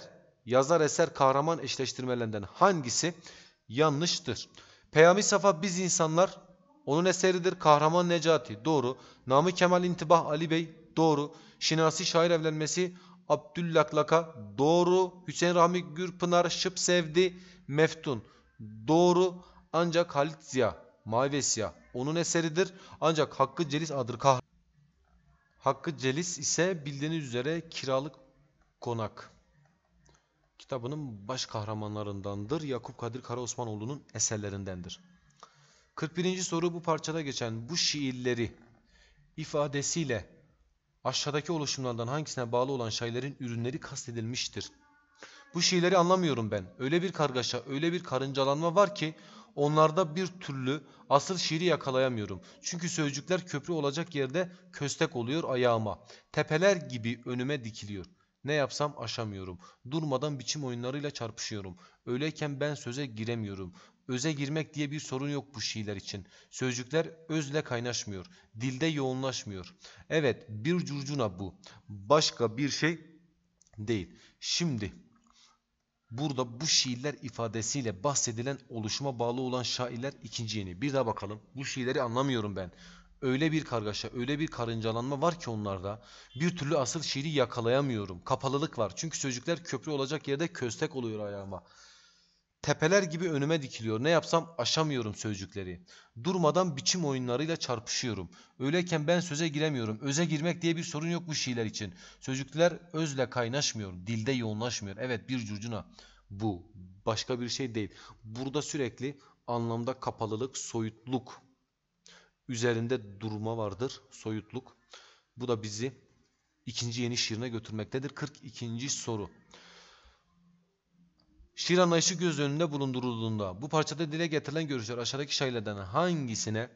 yazar eser kahraman eşleştirmelerinden hangisi yanlıştır? Peyami Safa biz insanlar onun eseridir. Kahraman Necati doğru. Namı Kemal İntibah Ali Bey doğru. Şinasi şair evlenmesi Abdüllaklaka doğru. Hüseyin Rahmi Gürpınar Şıp Sevdi Meftun doğru. Ancak Halit Ziya Mavi Siyah onun eseridir. Ancak Hakkı Celis adır kahraman. Hakkı Celis ise bildiğiniz üzere kiralık Konak kitabının baş kahramanlarındandır. Yakup Kadri Karaosmanoğlu'nun eserlerindendir. 41. soru bu parçada geçen bu şiirleri ifadesiyle aşağıdaki oluşumlardan hangisine bağlı olan şairlerin ürünleri kastedilmiştir? Bu şiirleri anlamıyorum ben. Öyle bir kargaşa, öyle bir karıncalanma var ki onlarda bir türlü asıl şiiri yakalayamıyorum. Çünkü sözcükler köprü olacak yerde köstek oluyor ayağıma. Tepeler gibi önüme dikiliyor. Ne yapsam aşamıyorum. Durmadan biçim oyunlarıyla çarpışıyorum. Öyleyken ben söze giremiyorum. Öze girmek diye bir sorun yok bu şiirler için. Sözcükler özle kaynaşmıyor. Dilde yoğunlaşmıyor. Evet bir curcuna bu. Başka bir şey değil. Şimdi burada bu şiirler ifadesiyle bahsedilen oluşuma bağlı olan şairler ikinci yeni. Bir daha bakalım. Bu şiirleri anlamıyorum ben. Öyle bir kargaşa, öyle bir karıncalanma var ki onlarda. Bir türlü asıl şiiri yakalayamıyorum. Kapalılık var. Çünkü sözcükler köprü olacak yerde köstek oluyor ayağıma. Tepeler gibi önüme dikiliyor. Ne yapsam aşamıyorum sözcükleri. Durmadan biçim oyunlarıyla çarpışıyorum. Öyleyken ben söze giremiyorum. Öze girmek diye bir sorun yok bu şiirler için. Sözcükler özle kaynaşmıyor. Dilde yoğunlaşmıyor. Evet bir curcuna. Bu başka bir şey değil. Burada sürekli anlamda kapalılık, soyutluk üzerinde durma vardır. Soyutluk. Bu da bizi ikinci yeni şiirine götürmektedir. 42. soru. Şiir anlayışı göz önünde bulundurulduğunda bu parçada dile getirilen görüşler aşağıdaki şairlerden hangisine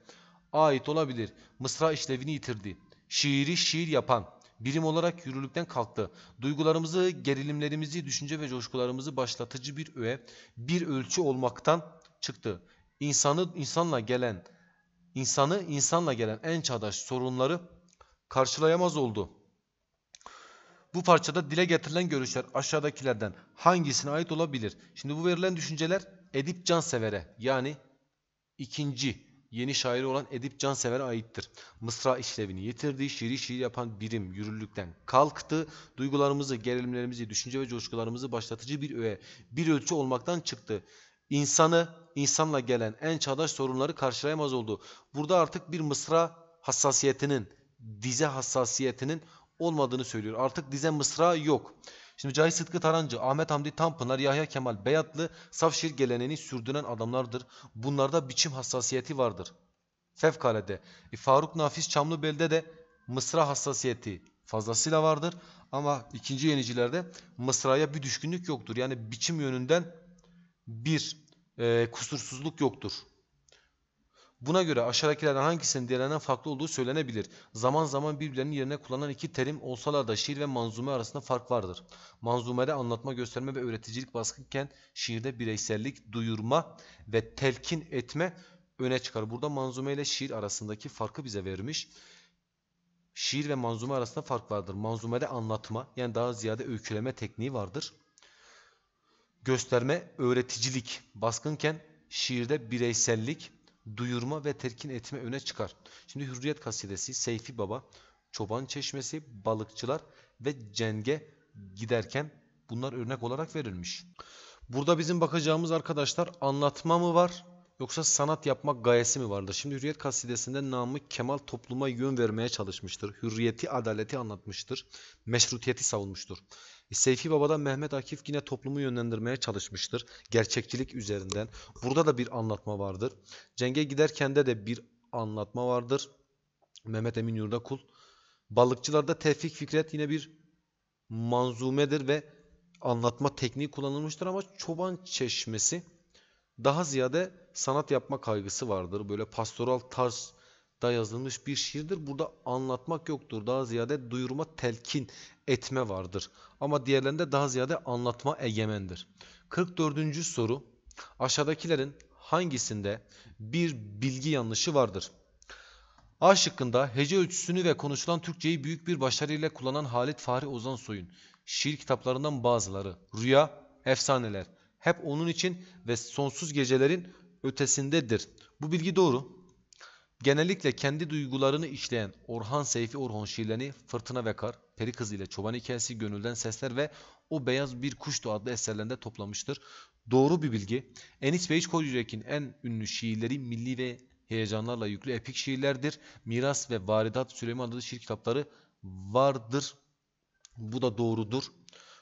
ait olabilir? Mısra işlevini yitirdi. Şiiri şiir yapan, birim olarak yürürlükten kalktı. Duygularımızı, gerilimlerimizi, düşünce ve coşkularımızı başlatıcı bir öğe, bir ölçü olmaktan çıktı. İnsanı insanla gelen insanı insanla gelen en çağdaş sorunları karşılayamaz oldu. Bu parçada dile getirilen görüşler aşağıdakilerden hangisine ait olabilir? Şimdi bu verilen düşünceler Edip Cansever'e yani ikinci yeni şairi olan Edip Cansever'e aittir. Mısra işlevini yitirdi, şiiri şiir yapan birim yürürlükten kalktı, duygularımızı, gerilimlerimizi, düşünce ve coşkularımızı başlatıcı bir öğe, bir ölçü olmaktan çıktı. İnsanı, insanla gelen en çağdaş sorunları karşılayamaz oldu. Burada artık bir mısra hassasiyetinin, dize hassasiyetinin olmadığını söylüyor. Artık dize mısra yok. Şimdi Cahit Sıtkı Tarancı, Ahmet Hamdi Tanpınar, Yahya Kemal Beyatlı Safşir şiir geleneğini sürdüren adamlardır. Bunlarda biçim hassasiyeti vardır. Fevkalede. E, Faruk Nafiz Çamlıbel'de de mısra hassasiyeti fazlasıyla vardır. Ama ikinci yenicilerde mısraya bir düşkünlük yoktur. Yani biçim yönünden bir e, kusursuzluk yoktur. Buna göre aşağıdakilerden hangisinin diğerlerinden farklı olduğu söylenebilir. Zaman zaman birbirlerinin yerine kullanılan iki terim olsalar da şiir ve manzume arasında fark vardır. Manzumede anlatma, gösterme ve öğreticilik baskınken şiirde bireysellik, duyurma ve telkin etme öne çıkar. Burada manzume ile şiir arasındaki farkı bize vermiş. Şiir ve manzume arasında fark vardır. Manzumede anlatma yani daha ziyade öyküleme tekniği vardır gösterme, öğreticilik baskınken şiirde bireysellik, duyurma ve terkin etme öne çıkar. Şimdi Hürriyet kasidesi, Seyfi Baba, Çoban Çeşmesi, Balıkçılar ve Cenge giderken bunlar örnek olarak verilmiş. Burada bizim bakacağımız arkadaşlar anlatma mı var yoksa sanat yapmak gayesi mi vardır? Şimdi Hürriyet kasidesinde Namık Kemal topluma yön vermeye çalışmıştır. Hürriyeti, adaleti anlatmıştır. Meşrutiyeti savunmuştur. E, Seyfi Baba'dan Mehmet Akif yine toplumu yönlendirmeye çalışmıştır. Gerçekçilik üzerinden. Burada da bir anlatma vardır. Cenge giderken de de bir anlatma vardır. Mehmet Emin Yurdakul. Balıkçılarda Tevfik Fikret yine bir manzumedir ve anlatma tekniği kullanılmıştır ama çoban çeşmesi daha ziyade sanat yapma kaygısı vardır. Böyle pastoral tarz da yazılmış bir şiirdir. Burada anlatmak yoktur. Daha ziyade duyurma, telkin etme vardır. Ama diğerlerinde daha ziyade anlatma egemendir. 44. soru. Aşağıdakilerin hangisinde bir bilgi yanlışı vardır? A şıkkında hece ölçüsünü ve konuşulan Türkçeyi büyük bir başarıyla kullanan Halit Fahri Ozan soyun şiir kitaplarından bazıları. Rüya, efsaneler. Hep onun için ve sonsuz gecelerin ötesindedir. Bu bilgi doğru. Genellikle kendi duygularını işleyen Orhan Seyfi Orhon şiirlerini Fırtına ve Kar, Peri Kızı ile Çoban Hikayesi, Gönülden Sesler ve O Beyaz Bir Kuştu adlı eserlerinde toplamıştır. Doğru bir bilgi. Enis Beyiş Koyucek'in en ünlü şiirleri milli ve heyecanlarla yüklü epik şiirlerdir. Miras ve Varidat Süleyman adlı şiir kitapları vardır. Bu da doğrudur.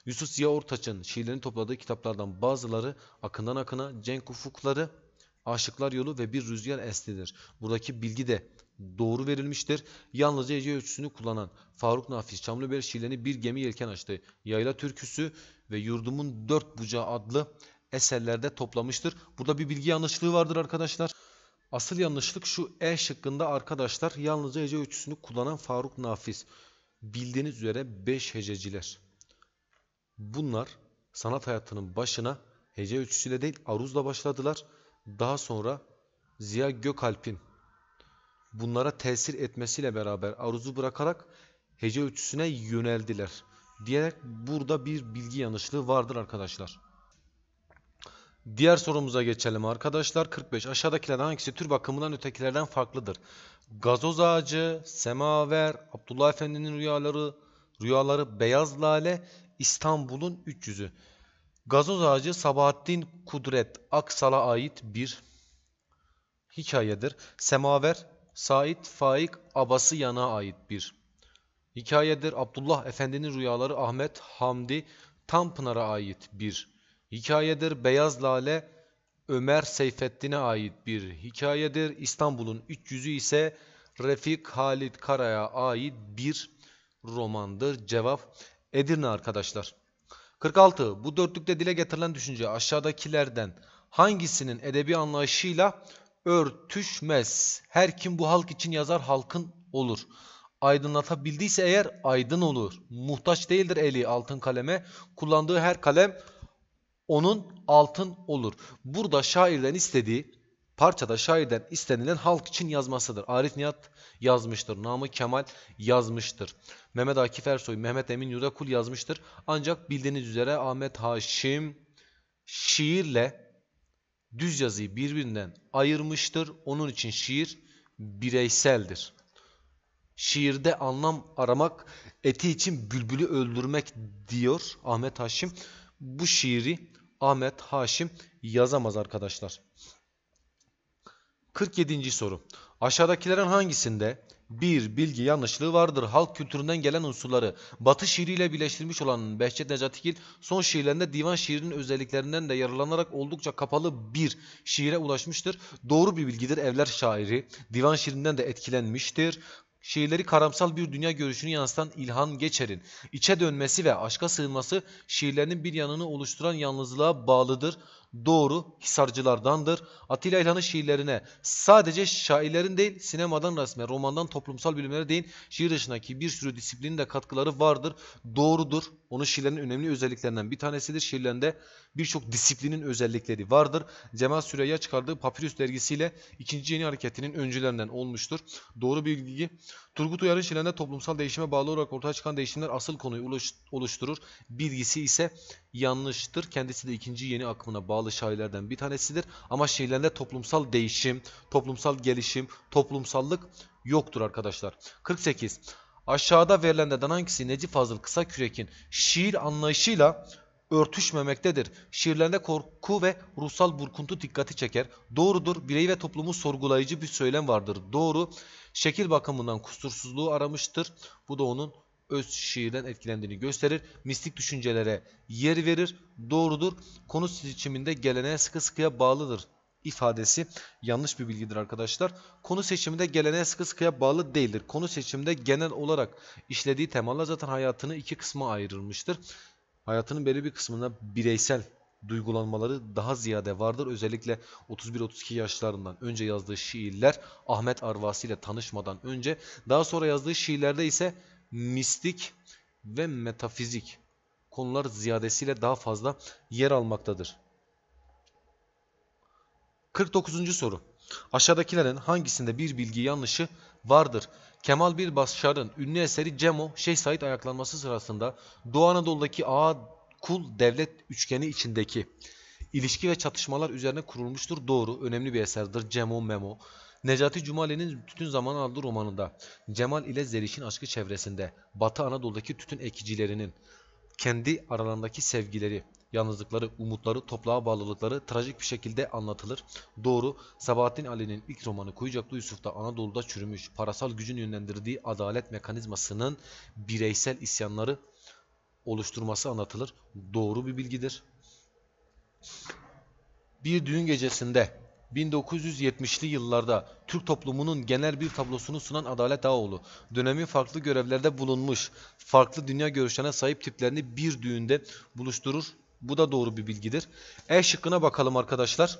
Yusuf Ziya Ortaç'ın şiirlerini topladığı kitaplardan bazıları Akından Akına, Cenk Ufukları, Aşıklar yolu ve bir rüzgar estidir. Buradaki bilgi de doğru verilmiştir. Yalnızca Ece ölçüsünü kullanan Faruk Nafiz Çamlıbel şiirlerini bir gemi yelken açtı. Yayla türküsü ve yurdumun dört bucağı adlı eserlerde toplamıştır. Burada bir bilgi yanlışlığı vardır arkadaşlar. Asıl yanlışlık şu E şıkkında arkadaşlar yalnızca hece ölçüsünü kullanan Faruk Nafiz. Bildiğiniz üzere 5 hececiler. Bunlar sanat hayatının başına hece ölçüsüyle değil aruzla başladılar daha sonra Ziya Gökalp'in bunlara tesir etmesiyle beraber aruzu bırakarak hece ölçüsüne yöneldiler diyerek burada bir bilgi yanlışlığı vardır arkadaşlar. Diğer sorumuza geçelim arkadaşlar. 45. Aşağıdakilerden hangisi tür bakımından ötekilerden farklıdır? Gazoz ağacı, semaver, Abdullah Efendi'nin rüyaları, rüyaları beyaz lale, İstanbul'un üç yüzü. Gazoz ağacı Sabahattin Kudret Aksal'a ait bir hikayedir. Semaver Said Faik Abası yana ait bir hikayedir. Abdullah Efendi'nin rüyaları Ahmet Hamdi Tanpınar'a ait bir hikayedir. Beyaz Lale Ömer Seyfettin'e ait bir hikayedir. İstanbul'un üç yüzü ise Refik Halit Kara'ya ait bir romandır. Cevap Edirne arkadaşlar. 46. Bu dörtlükte dile getirilen düşünce aşağıdakilerden hangisinin edebi anlayışıyla örtüşmez? Her kim bu halk için yazar halkın olur. Aydınlatabildiyse eğer aydın olur. Muhtaç değildir eli altın kaleme. Kullandığı her kalem onun altın olur. Burada şairden istediği parçada şairden istenilen halk için yazmasıdır. Arif Nihat yazmıştır. Namı Kemal yazmıştır. Mehmet Akif Ersoy, Mehmet Emin Yurakul yazmıştır. Ancak bildiğiniz üzere Ahmet Haşim şiirle düz yazıyı birbirinden ayırmıştır. Onun için şiir bireyseldir. Şiirde anlam aramak eti için bülbülü öldürmek diyor Ahmet Haşim. Bu şiiri Ahmet Haşim yazamaz arkadaşlar. 47. soru. Aşağıdakilerin hangisinde bir bilgi yanlışlığı vardır. Halk kültüründen gelen unsurları Batı şiiriyle birleştirmiş olan Behçet Necatigil son şiirlerinde divan şiirinin özelliklerinden de yararlanarak oldukça kapalı bir şiire ulaşmıştır. Doğru bir bilgidir. Evler şairi divan şiirinden de etkilenmiştir. Şiirleri karamsal bir dünya görüşünü yansıtan İlhan Geçer'in içe dönmesi ve aşka sığınması şiirlerinin bir yanını oluşturan yalnızlığa bağlıdır doğru Hisarcılardandır. Atilla İlhan'ın şiirlerine sadece şairlerin değil sinemadan resme, romandan toplumsal bilimlere değil şiir dışındaki bir sürü disiplinin de katkıları vardır. Doğrudur. Onun şiirlerinin önemli özelliklerinden bir tanesidir. Şiirlerinde birçok disiplinin özellikleri vardır. Cemal Süreyya çıkardığı Papyrus dergisiyle ikinci yeni hareketinin öncülerinden olmuştur. Doğru bilgi Turgut Uyar'ın Şile'nde toplumsal değişime bağlı olarak ortaya çıkan değişimler asıl konuyu oluşturur. Bilgisi ise yanlıştır. Kendisi de ikinci yeni akımına bağlı şairlerden bir tanesidir. Ama Şile'nde toplumsal değişim, toplumsal gelişim, toplumsallık yoktur arkadaşlar. 48. Aşağıda verilenlerden hangisi Necip Fazıl Kısa Kürek'in şiir anlayışıyla örtüşmemektedir. Şiirlerinde korku ve ruhsal burkuntu dikkati çeker. Doğrudur, birey ve toplumu sorgulayıcı bir söylem vardır. Doğru, Şekil bakımından kusursuzluğu aramıştır. Bu da onun öz şiirden etkilendiğini gösterir. Mistik düşüncelere yer verir. Doğrudur. Konu seçiminde geleneğe sıkı sıkıya bağlıdır ifadesi yanlış bir bilgidir arkadaşlar. Konu seçiminde geleneğe sıkı sıkıya bağlı değildir. Konu seçiminde genel olarak işlediği temalar zaten hayatını iki kısma ayrılmıştır. Hayatının belli bir kısmına bireysel duygulanmaları daha ziyade vardır. Özellikle 31-32 yaşlarından önce yazdığı şiirler Ahmet Arvasi ile tanışmadan önce daha sonra yazdığı şiirlerde ise mistik ve metafizik konular ziyadesiyle daha fazla yer almaktadır. 49. soru. Aşağıdakilerin hangisinde bir bilgi yanlışı vardır? Kemal Birbaşar'ın ünlü eseri Cemo, Şeyh Said ayaklanması sırasında Doğu Anadolu'daki ağa kul-devlet üçgeni içindeki ilişki ve çatışmalar üzerine kurulmuştur. Doğru, önemli bir eserdir. Cemo Memo. Necati Cumali'nin Tütün Zamanı adlı romanında, Cemal ile Zeliş'in aşkı çevresinde, Batı Anadolu'daki tütün ekicilerinin kendi aralarındaki sevgileri, yalnızlıkları, umutları, toplağa bağlılıkları trajik bir şekilde anlatılır. Doğru, Sabahattin Ali'nin ilk romanı Kuyucaklı Yusuf'ta Anadolu'da çürümüş, parasal gücün yönlendirdiği adalet mekanizmasının bireysel isyanları oluşturması anlatılır. Doğru bir bilgidir. Bir düğün gecesinde 1970'li yıllarda Türk toplumunun genel bir tablosunu sunan Adalet Ağoğlu, dönemin farklı görevlerde bulunmuş, farklı dünya görüşlerine sahip tiplerini bir düğünde buluşturur. Bu da doğru bir bilgidir. E şıkkına bakalım arkadaşlar.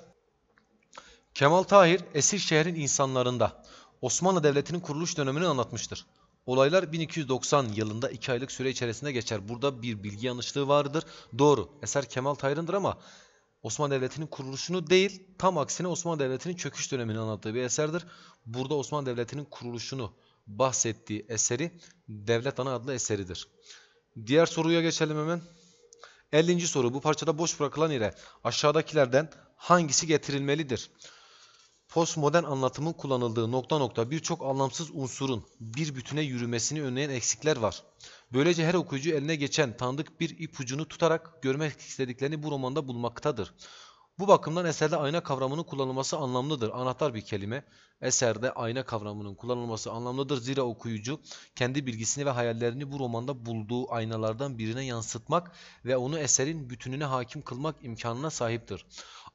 Kemal Tahir, esir şehrin insanlarında Osmanlı Devleti'nin kuruluş dönemini anlatmıştır. Olaylar 1290 yılında 2 aylık süre içerisinde geçer. Burada bir bilgi yanlışlığı vardır. Doğru. Eser Kemal Tayrın'dır ama Osmanlı Devleti'nin kuruluşunu değil, tam aksine Osmanlı Devleti'nin çöküş dönemini anlattığı bir eserdir. Burada Osmanlı Devleti'nin kuruluşunu bahsettiği eseri Devlet Ana adlı eseridir. Diğer soruya geçelim hemen. 50. soru. Bu parçada boş bırakılan ile aşağıdakilerden hangisi getirilmelidir? postmodern anlatımın kullanıldığı nokta nokta birçok anlamsız unsurun bir bütüne yürümesini önleyen eksikler var. Böylece her okuyucu eline geçen tanıdık bir ipucunu tutarak görmek istediklerini bu romanda bulmaktadır. Bu bakımdan eserde ayna kavramının kullanılması anlamlıdır. Anahtar bir kelime. Eserde ayna kavramının kullanılması anlamlıdır. Zira okuyucu kendi bilgisini ve hayallerini bu romanda bulduğu aynalardan birine yansıtmak ve onu eserin bütününe hakim kılmak imkanına sahiptir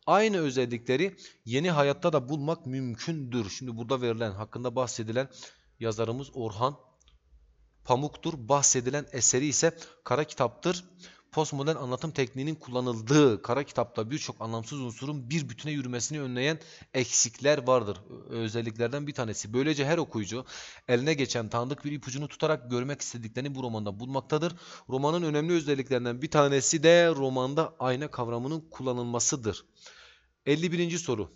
aynı özellikleri yeni hayatta da bulmak mümkündür. Şimdi burada verilen, hakkında bahsedilen yazarımız Orhan Pamuk'tur. Bahsedilen eseri ise Kara Kitap'tır. Postmodern anlatım tekniğinin kullanıldığı kara kitapta birçok anlamsız unsurun bir bütüne yürümesini önleyen eksikler vardır. Özelliklerden bir tanesi. Böylece her okuyucu eline geçen tanıdık bir ipucunu tutarak görmek istediklerini bu romanda bulmaktadır. Romanın önemli özelliklerinden bir tanesi de romanda ayna kavramının kullanılmasıdır. 51. soru.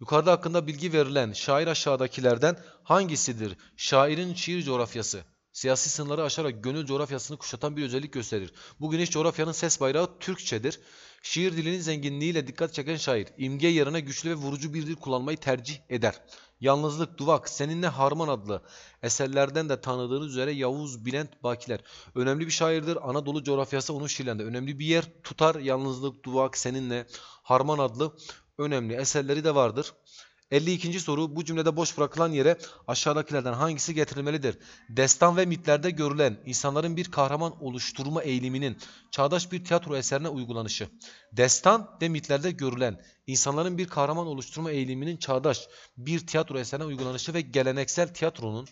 Yukarıda hakkında bilgi verilen şair aşağıdakilerden hangisidir? Şairin şiir coğrafyası. Siyasi sınırları aşarak gönül coğrafyasını kuşatan bir özellik gösterir. Bugün iş coğrafyanın ses bayrağı Türkçedir. Şiir dilinin zenginliğiyle dikkat çeken şair, imge yerine güçlü ve vurucu bir dil kullanmayı tercih eder. Yalnızlık, Duvak, Seninle Harman adlı eserlerden de tanıdığınız üzere Yavuz Bilent Bakiler. Önemli bir şairdir. Anadolu coğrafyası onun şiirlerinde önemli bir yer tutar. Yalnızlık, Duvak, Seninle Harman adlı önemli eserleri de vardır. 52. soru bu cümlede boş bırakılan yere aşağıdakilerden hangisi getirilmelidir? Destan ve mitlerde görülen insanların bir kahraman oluşturma eğiliminin çağdaş bir tiyatro eserine uygulanışı. Destan ve mitlerde görülen insanların bir kahraman oluşturma eğiliminin çağdaş bir tiyatro eserine uygulanışı ve geleneksel tiyatronun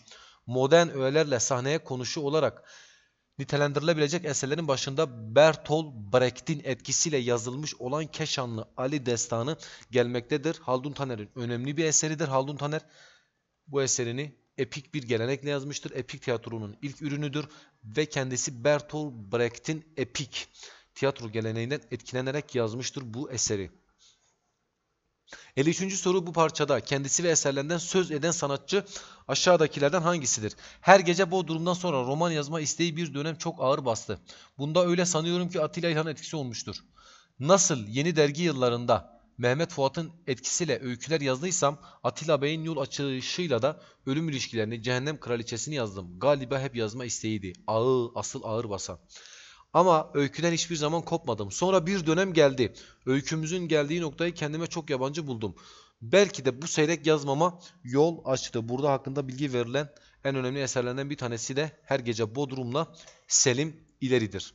modern öğelerle sahneye konuşu olarak nitelendirilebilecek eserlerin başında Bertol Brecht'in etkisiyle yazılmış olan Keşanlı Ali Destanı gelmektedir. Haldun Taner'in önemli bir eseridir. Haldun Taner bu eserini epik bir gelenekle yazmıştır. Epik tiyatronun ilk ürünüdür ve kendisi Bertolt Brecht'in epik tiyatro geleneğinden etkilenerek yazmıştır bu eseri. El üçüncü soru bu parçada kendisi ve eserlerinden söz eden sanatçı aşağıdakilerden hangisidir? Her gece bu durumdan sonra roman yazma isteği bir dönem çok ağır bastı. Bunda öyle sanıyorum ki Atilla İlhan'ın etkisi olmuştur. Nasıl yeni dergi yıllarında Mehmet Fuat'ın etkisiyle öyküler yazdıysam Atilla Bey'in yol açılışıyla da ölüm ilişkilerini, cehennem kraliçesini yazdım. Galiba hep yazma isteğiydi. Ağır, asıl ağır basan. Ama öyküden hiçbir zaman kopmadım. Sonra bir dönem geldi. Öykümüzün geldiği noktayı kendime çok yabancı buldum. Belki de bu seyrek yazmama yol açtı. Burada hakkında bilgi verilen en önemli eserlerden bir tanesi de Her Gece Bodrum'la Selim İleri'dir.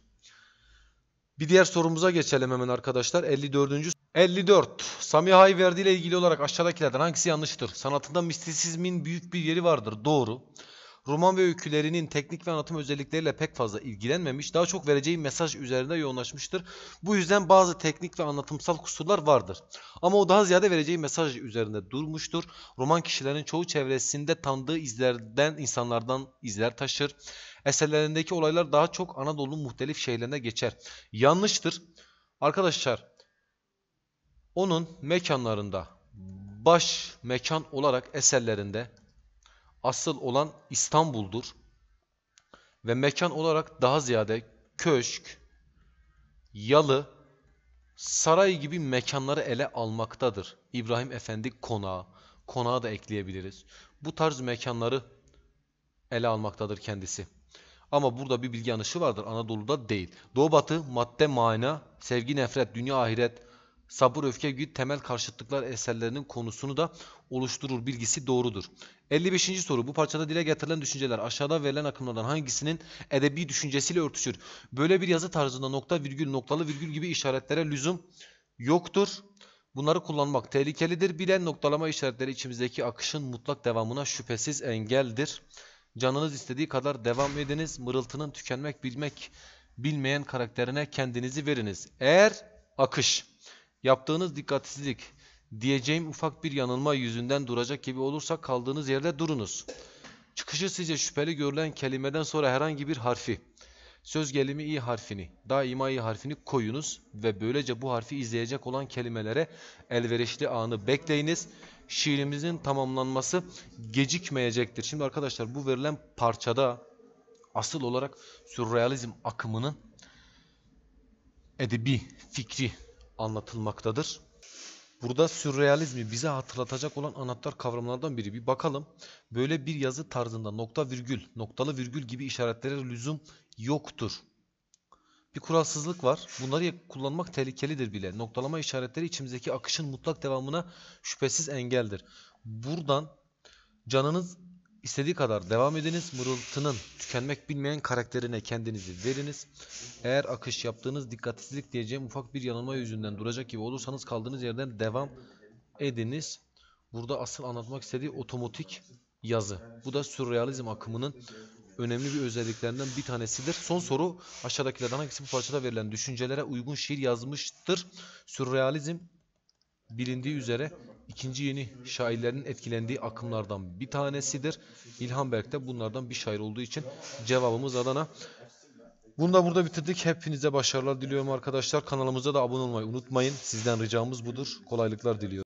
Bir diğer sorumuza geçelim hemen arkadaşlar. 54. 54. Sami Hayverdi ile ilgili olarak aşağıdakilerden hangisi yanlıştır? Sanatında mistisizmin büyük bir yeri vardır. Doğru. Roman ve öykülerinin teknik ve anlatım özellikleriyle pek fazla ilgilenmemiş, daha çok vereceği mesaj üzerinde yoğunlaşmıştır. Bu yüzden bazı teknik ve anlatımsal kusurlar vardır. Ama o daha ziyade vereceği mesaj üzerinde durmuştur. Roman kişilerin çoğu çevresinde tanıdığı izlerden, insanlardan izler taşır. Eserlerindeki olaylar daha çok Anadolu muhtelif şehirlerine geçer. Yanlıştır. Arkadaşlar onun mekanlarında baş mekan olarak eserlerinde asıl olan İstanbul'dur. Ve mekan olarak daha ziyade köşk, yalı, saray gibi mekanları ele almaktadır. İbrahim Efendi konağı, konağı da ekleyebiliriz. Bu tarz mekanları ele almaktadır kendisi. Ama burada bir bilgi yanlışı vardır. Anadolu'da değil. Doğu batı, madde, mana, sevgi, nefret, dünya, ahiret, sabır, öfke gibi temel karşıtlıklar eserlerinin konusunu da oluşturur bilgisi doğrudur. 55. soru. Bu parçada dile getirilen düşünceler aşağıda verilen akımlardan hangisinin edebi düşüncesiyle örtüşür? Böyle bir yazı tarzında nokta virgül noktalı virgül gibi işaretlere lüzum yoktur. Bunları kullanmak tehlikelidir. Bilen noktalama işaretleri içimizdeki akışın mutlak devamına şüphesiz engeldir. Canınız istediği kadar devam ediniz. Mırıltının tükenmek bilmek bilmeyen karakterine kendinizi veriniz. Eğer akış, yaptığınız dikkatsizlik, diyeceğim ufak bir yanılma yüzünden duracak gibi olursa kaldığınız yerde durunuz. Çıkışı sizce şüpheli görülen kelimeden sonra herhangi bir harfi, söz gelimi i harfini, daima i harfini koyunuz ve böylece bu harfi izleyecek olan kelimelere elverişli anı bekleyiniz. Şiirimizin tamamlanması gecikmeyecektir. Şimdi arkadaşlar bu verilen parçada asıl olarak sürrealizm akımının edebi fikri anlatılmaktadır. Burada sürrealizmi bize hatırlatacak olan anahtar kavramlardan biri. Bir bakalım. Böyle bir yazı tarzında nokta virgül, noktalı virgül gibi işaretlere lüzum yoktur. Bir kuralsızlık var. Bunları kullanmak tehlikelidir bile. Noktalama işaretleri içimizdeki akışın mutlak devamına şüphesiz engeldir. Buradan canınız İstediği kadar devam ediniz. Mırıltının tükenmek bilmeyen karakterine kendinizi veriniz. Eğer akış yaptığınız dikkatsizlik diyeceğim ufak bir yanılma yüzünden duracak gibi olursanız kaldığınız yerden devam ediniz. Burada asıl anlatmak istediği otomatik yazı. Bu da sürrealizm akımının önemli bir özelliklerinden bir tanesidir. Son soru aşağıdakilerden hangisi bu parçada verilen düşüncelere uygun şiir yazmıştır? Sürrealizm bilindiği üzere ikinci yeni şairlerin etkilendiği akımlardan bir tanesidir. İlhan Berk de bunlardan bir şair olduğu için cevabımız Adana. Bunu da burada bitirdik. Hepinize başarılar diliyorum arkadaşlar. Kanalımıza da abone olmayı unutmayın. Sizden ricamız budur. Kolaylıklar diliyorum.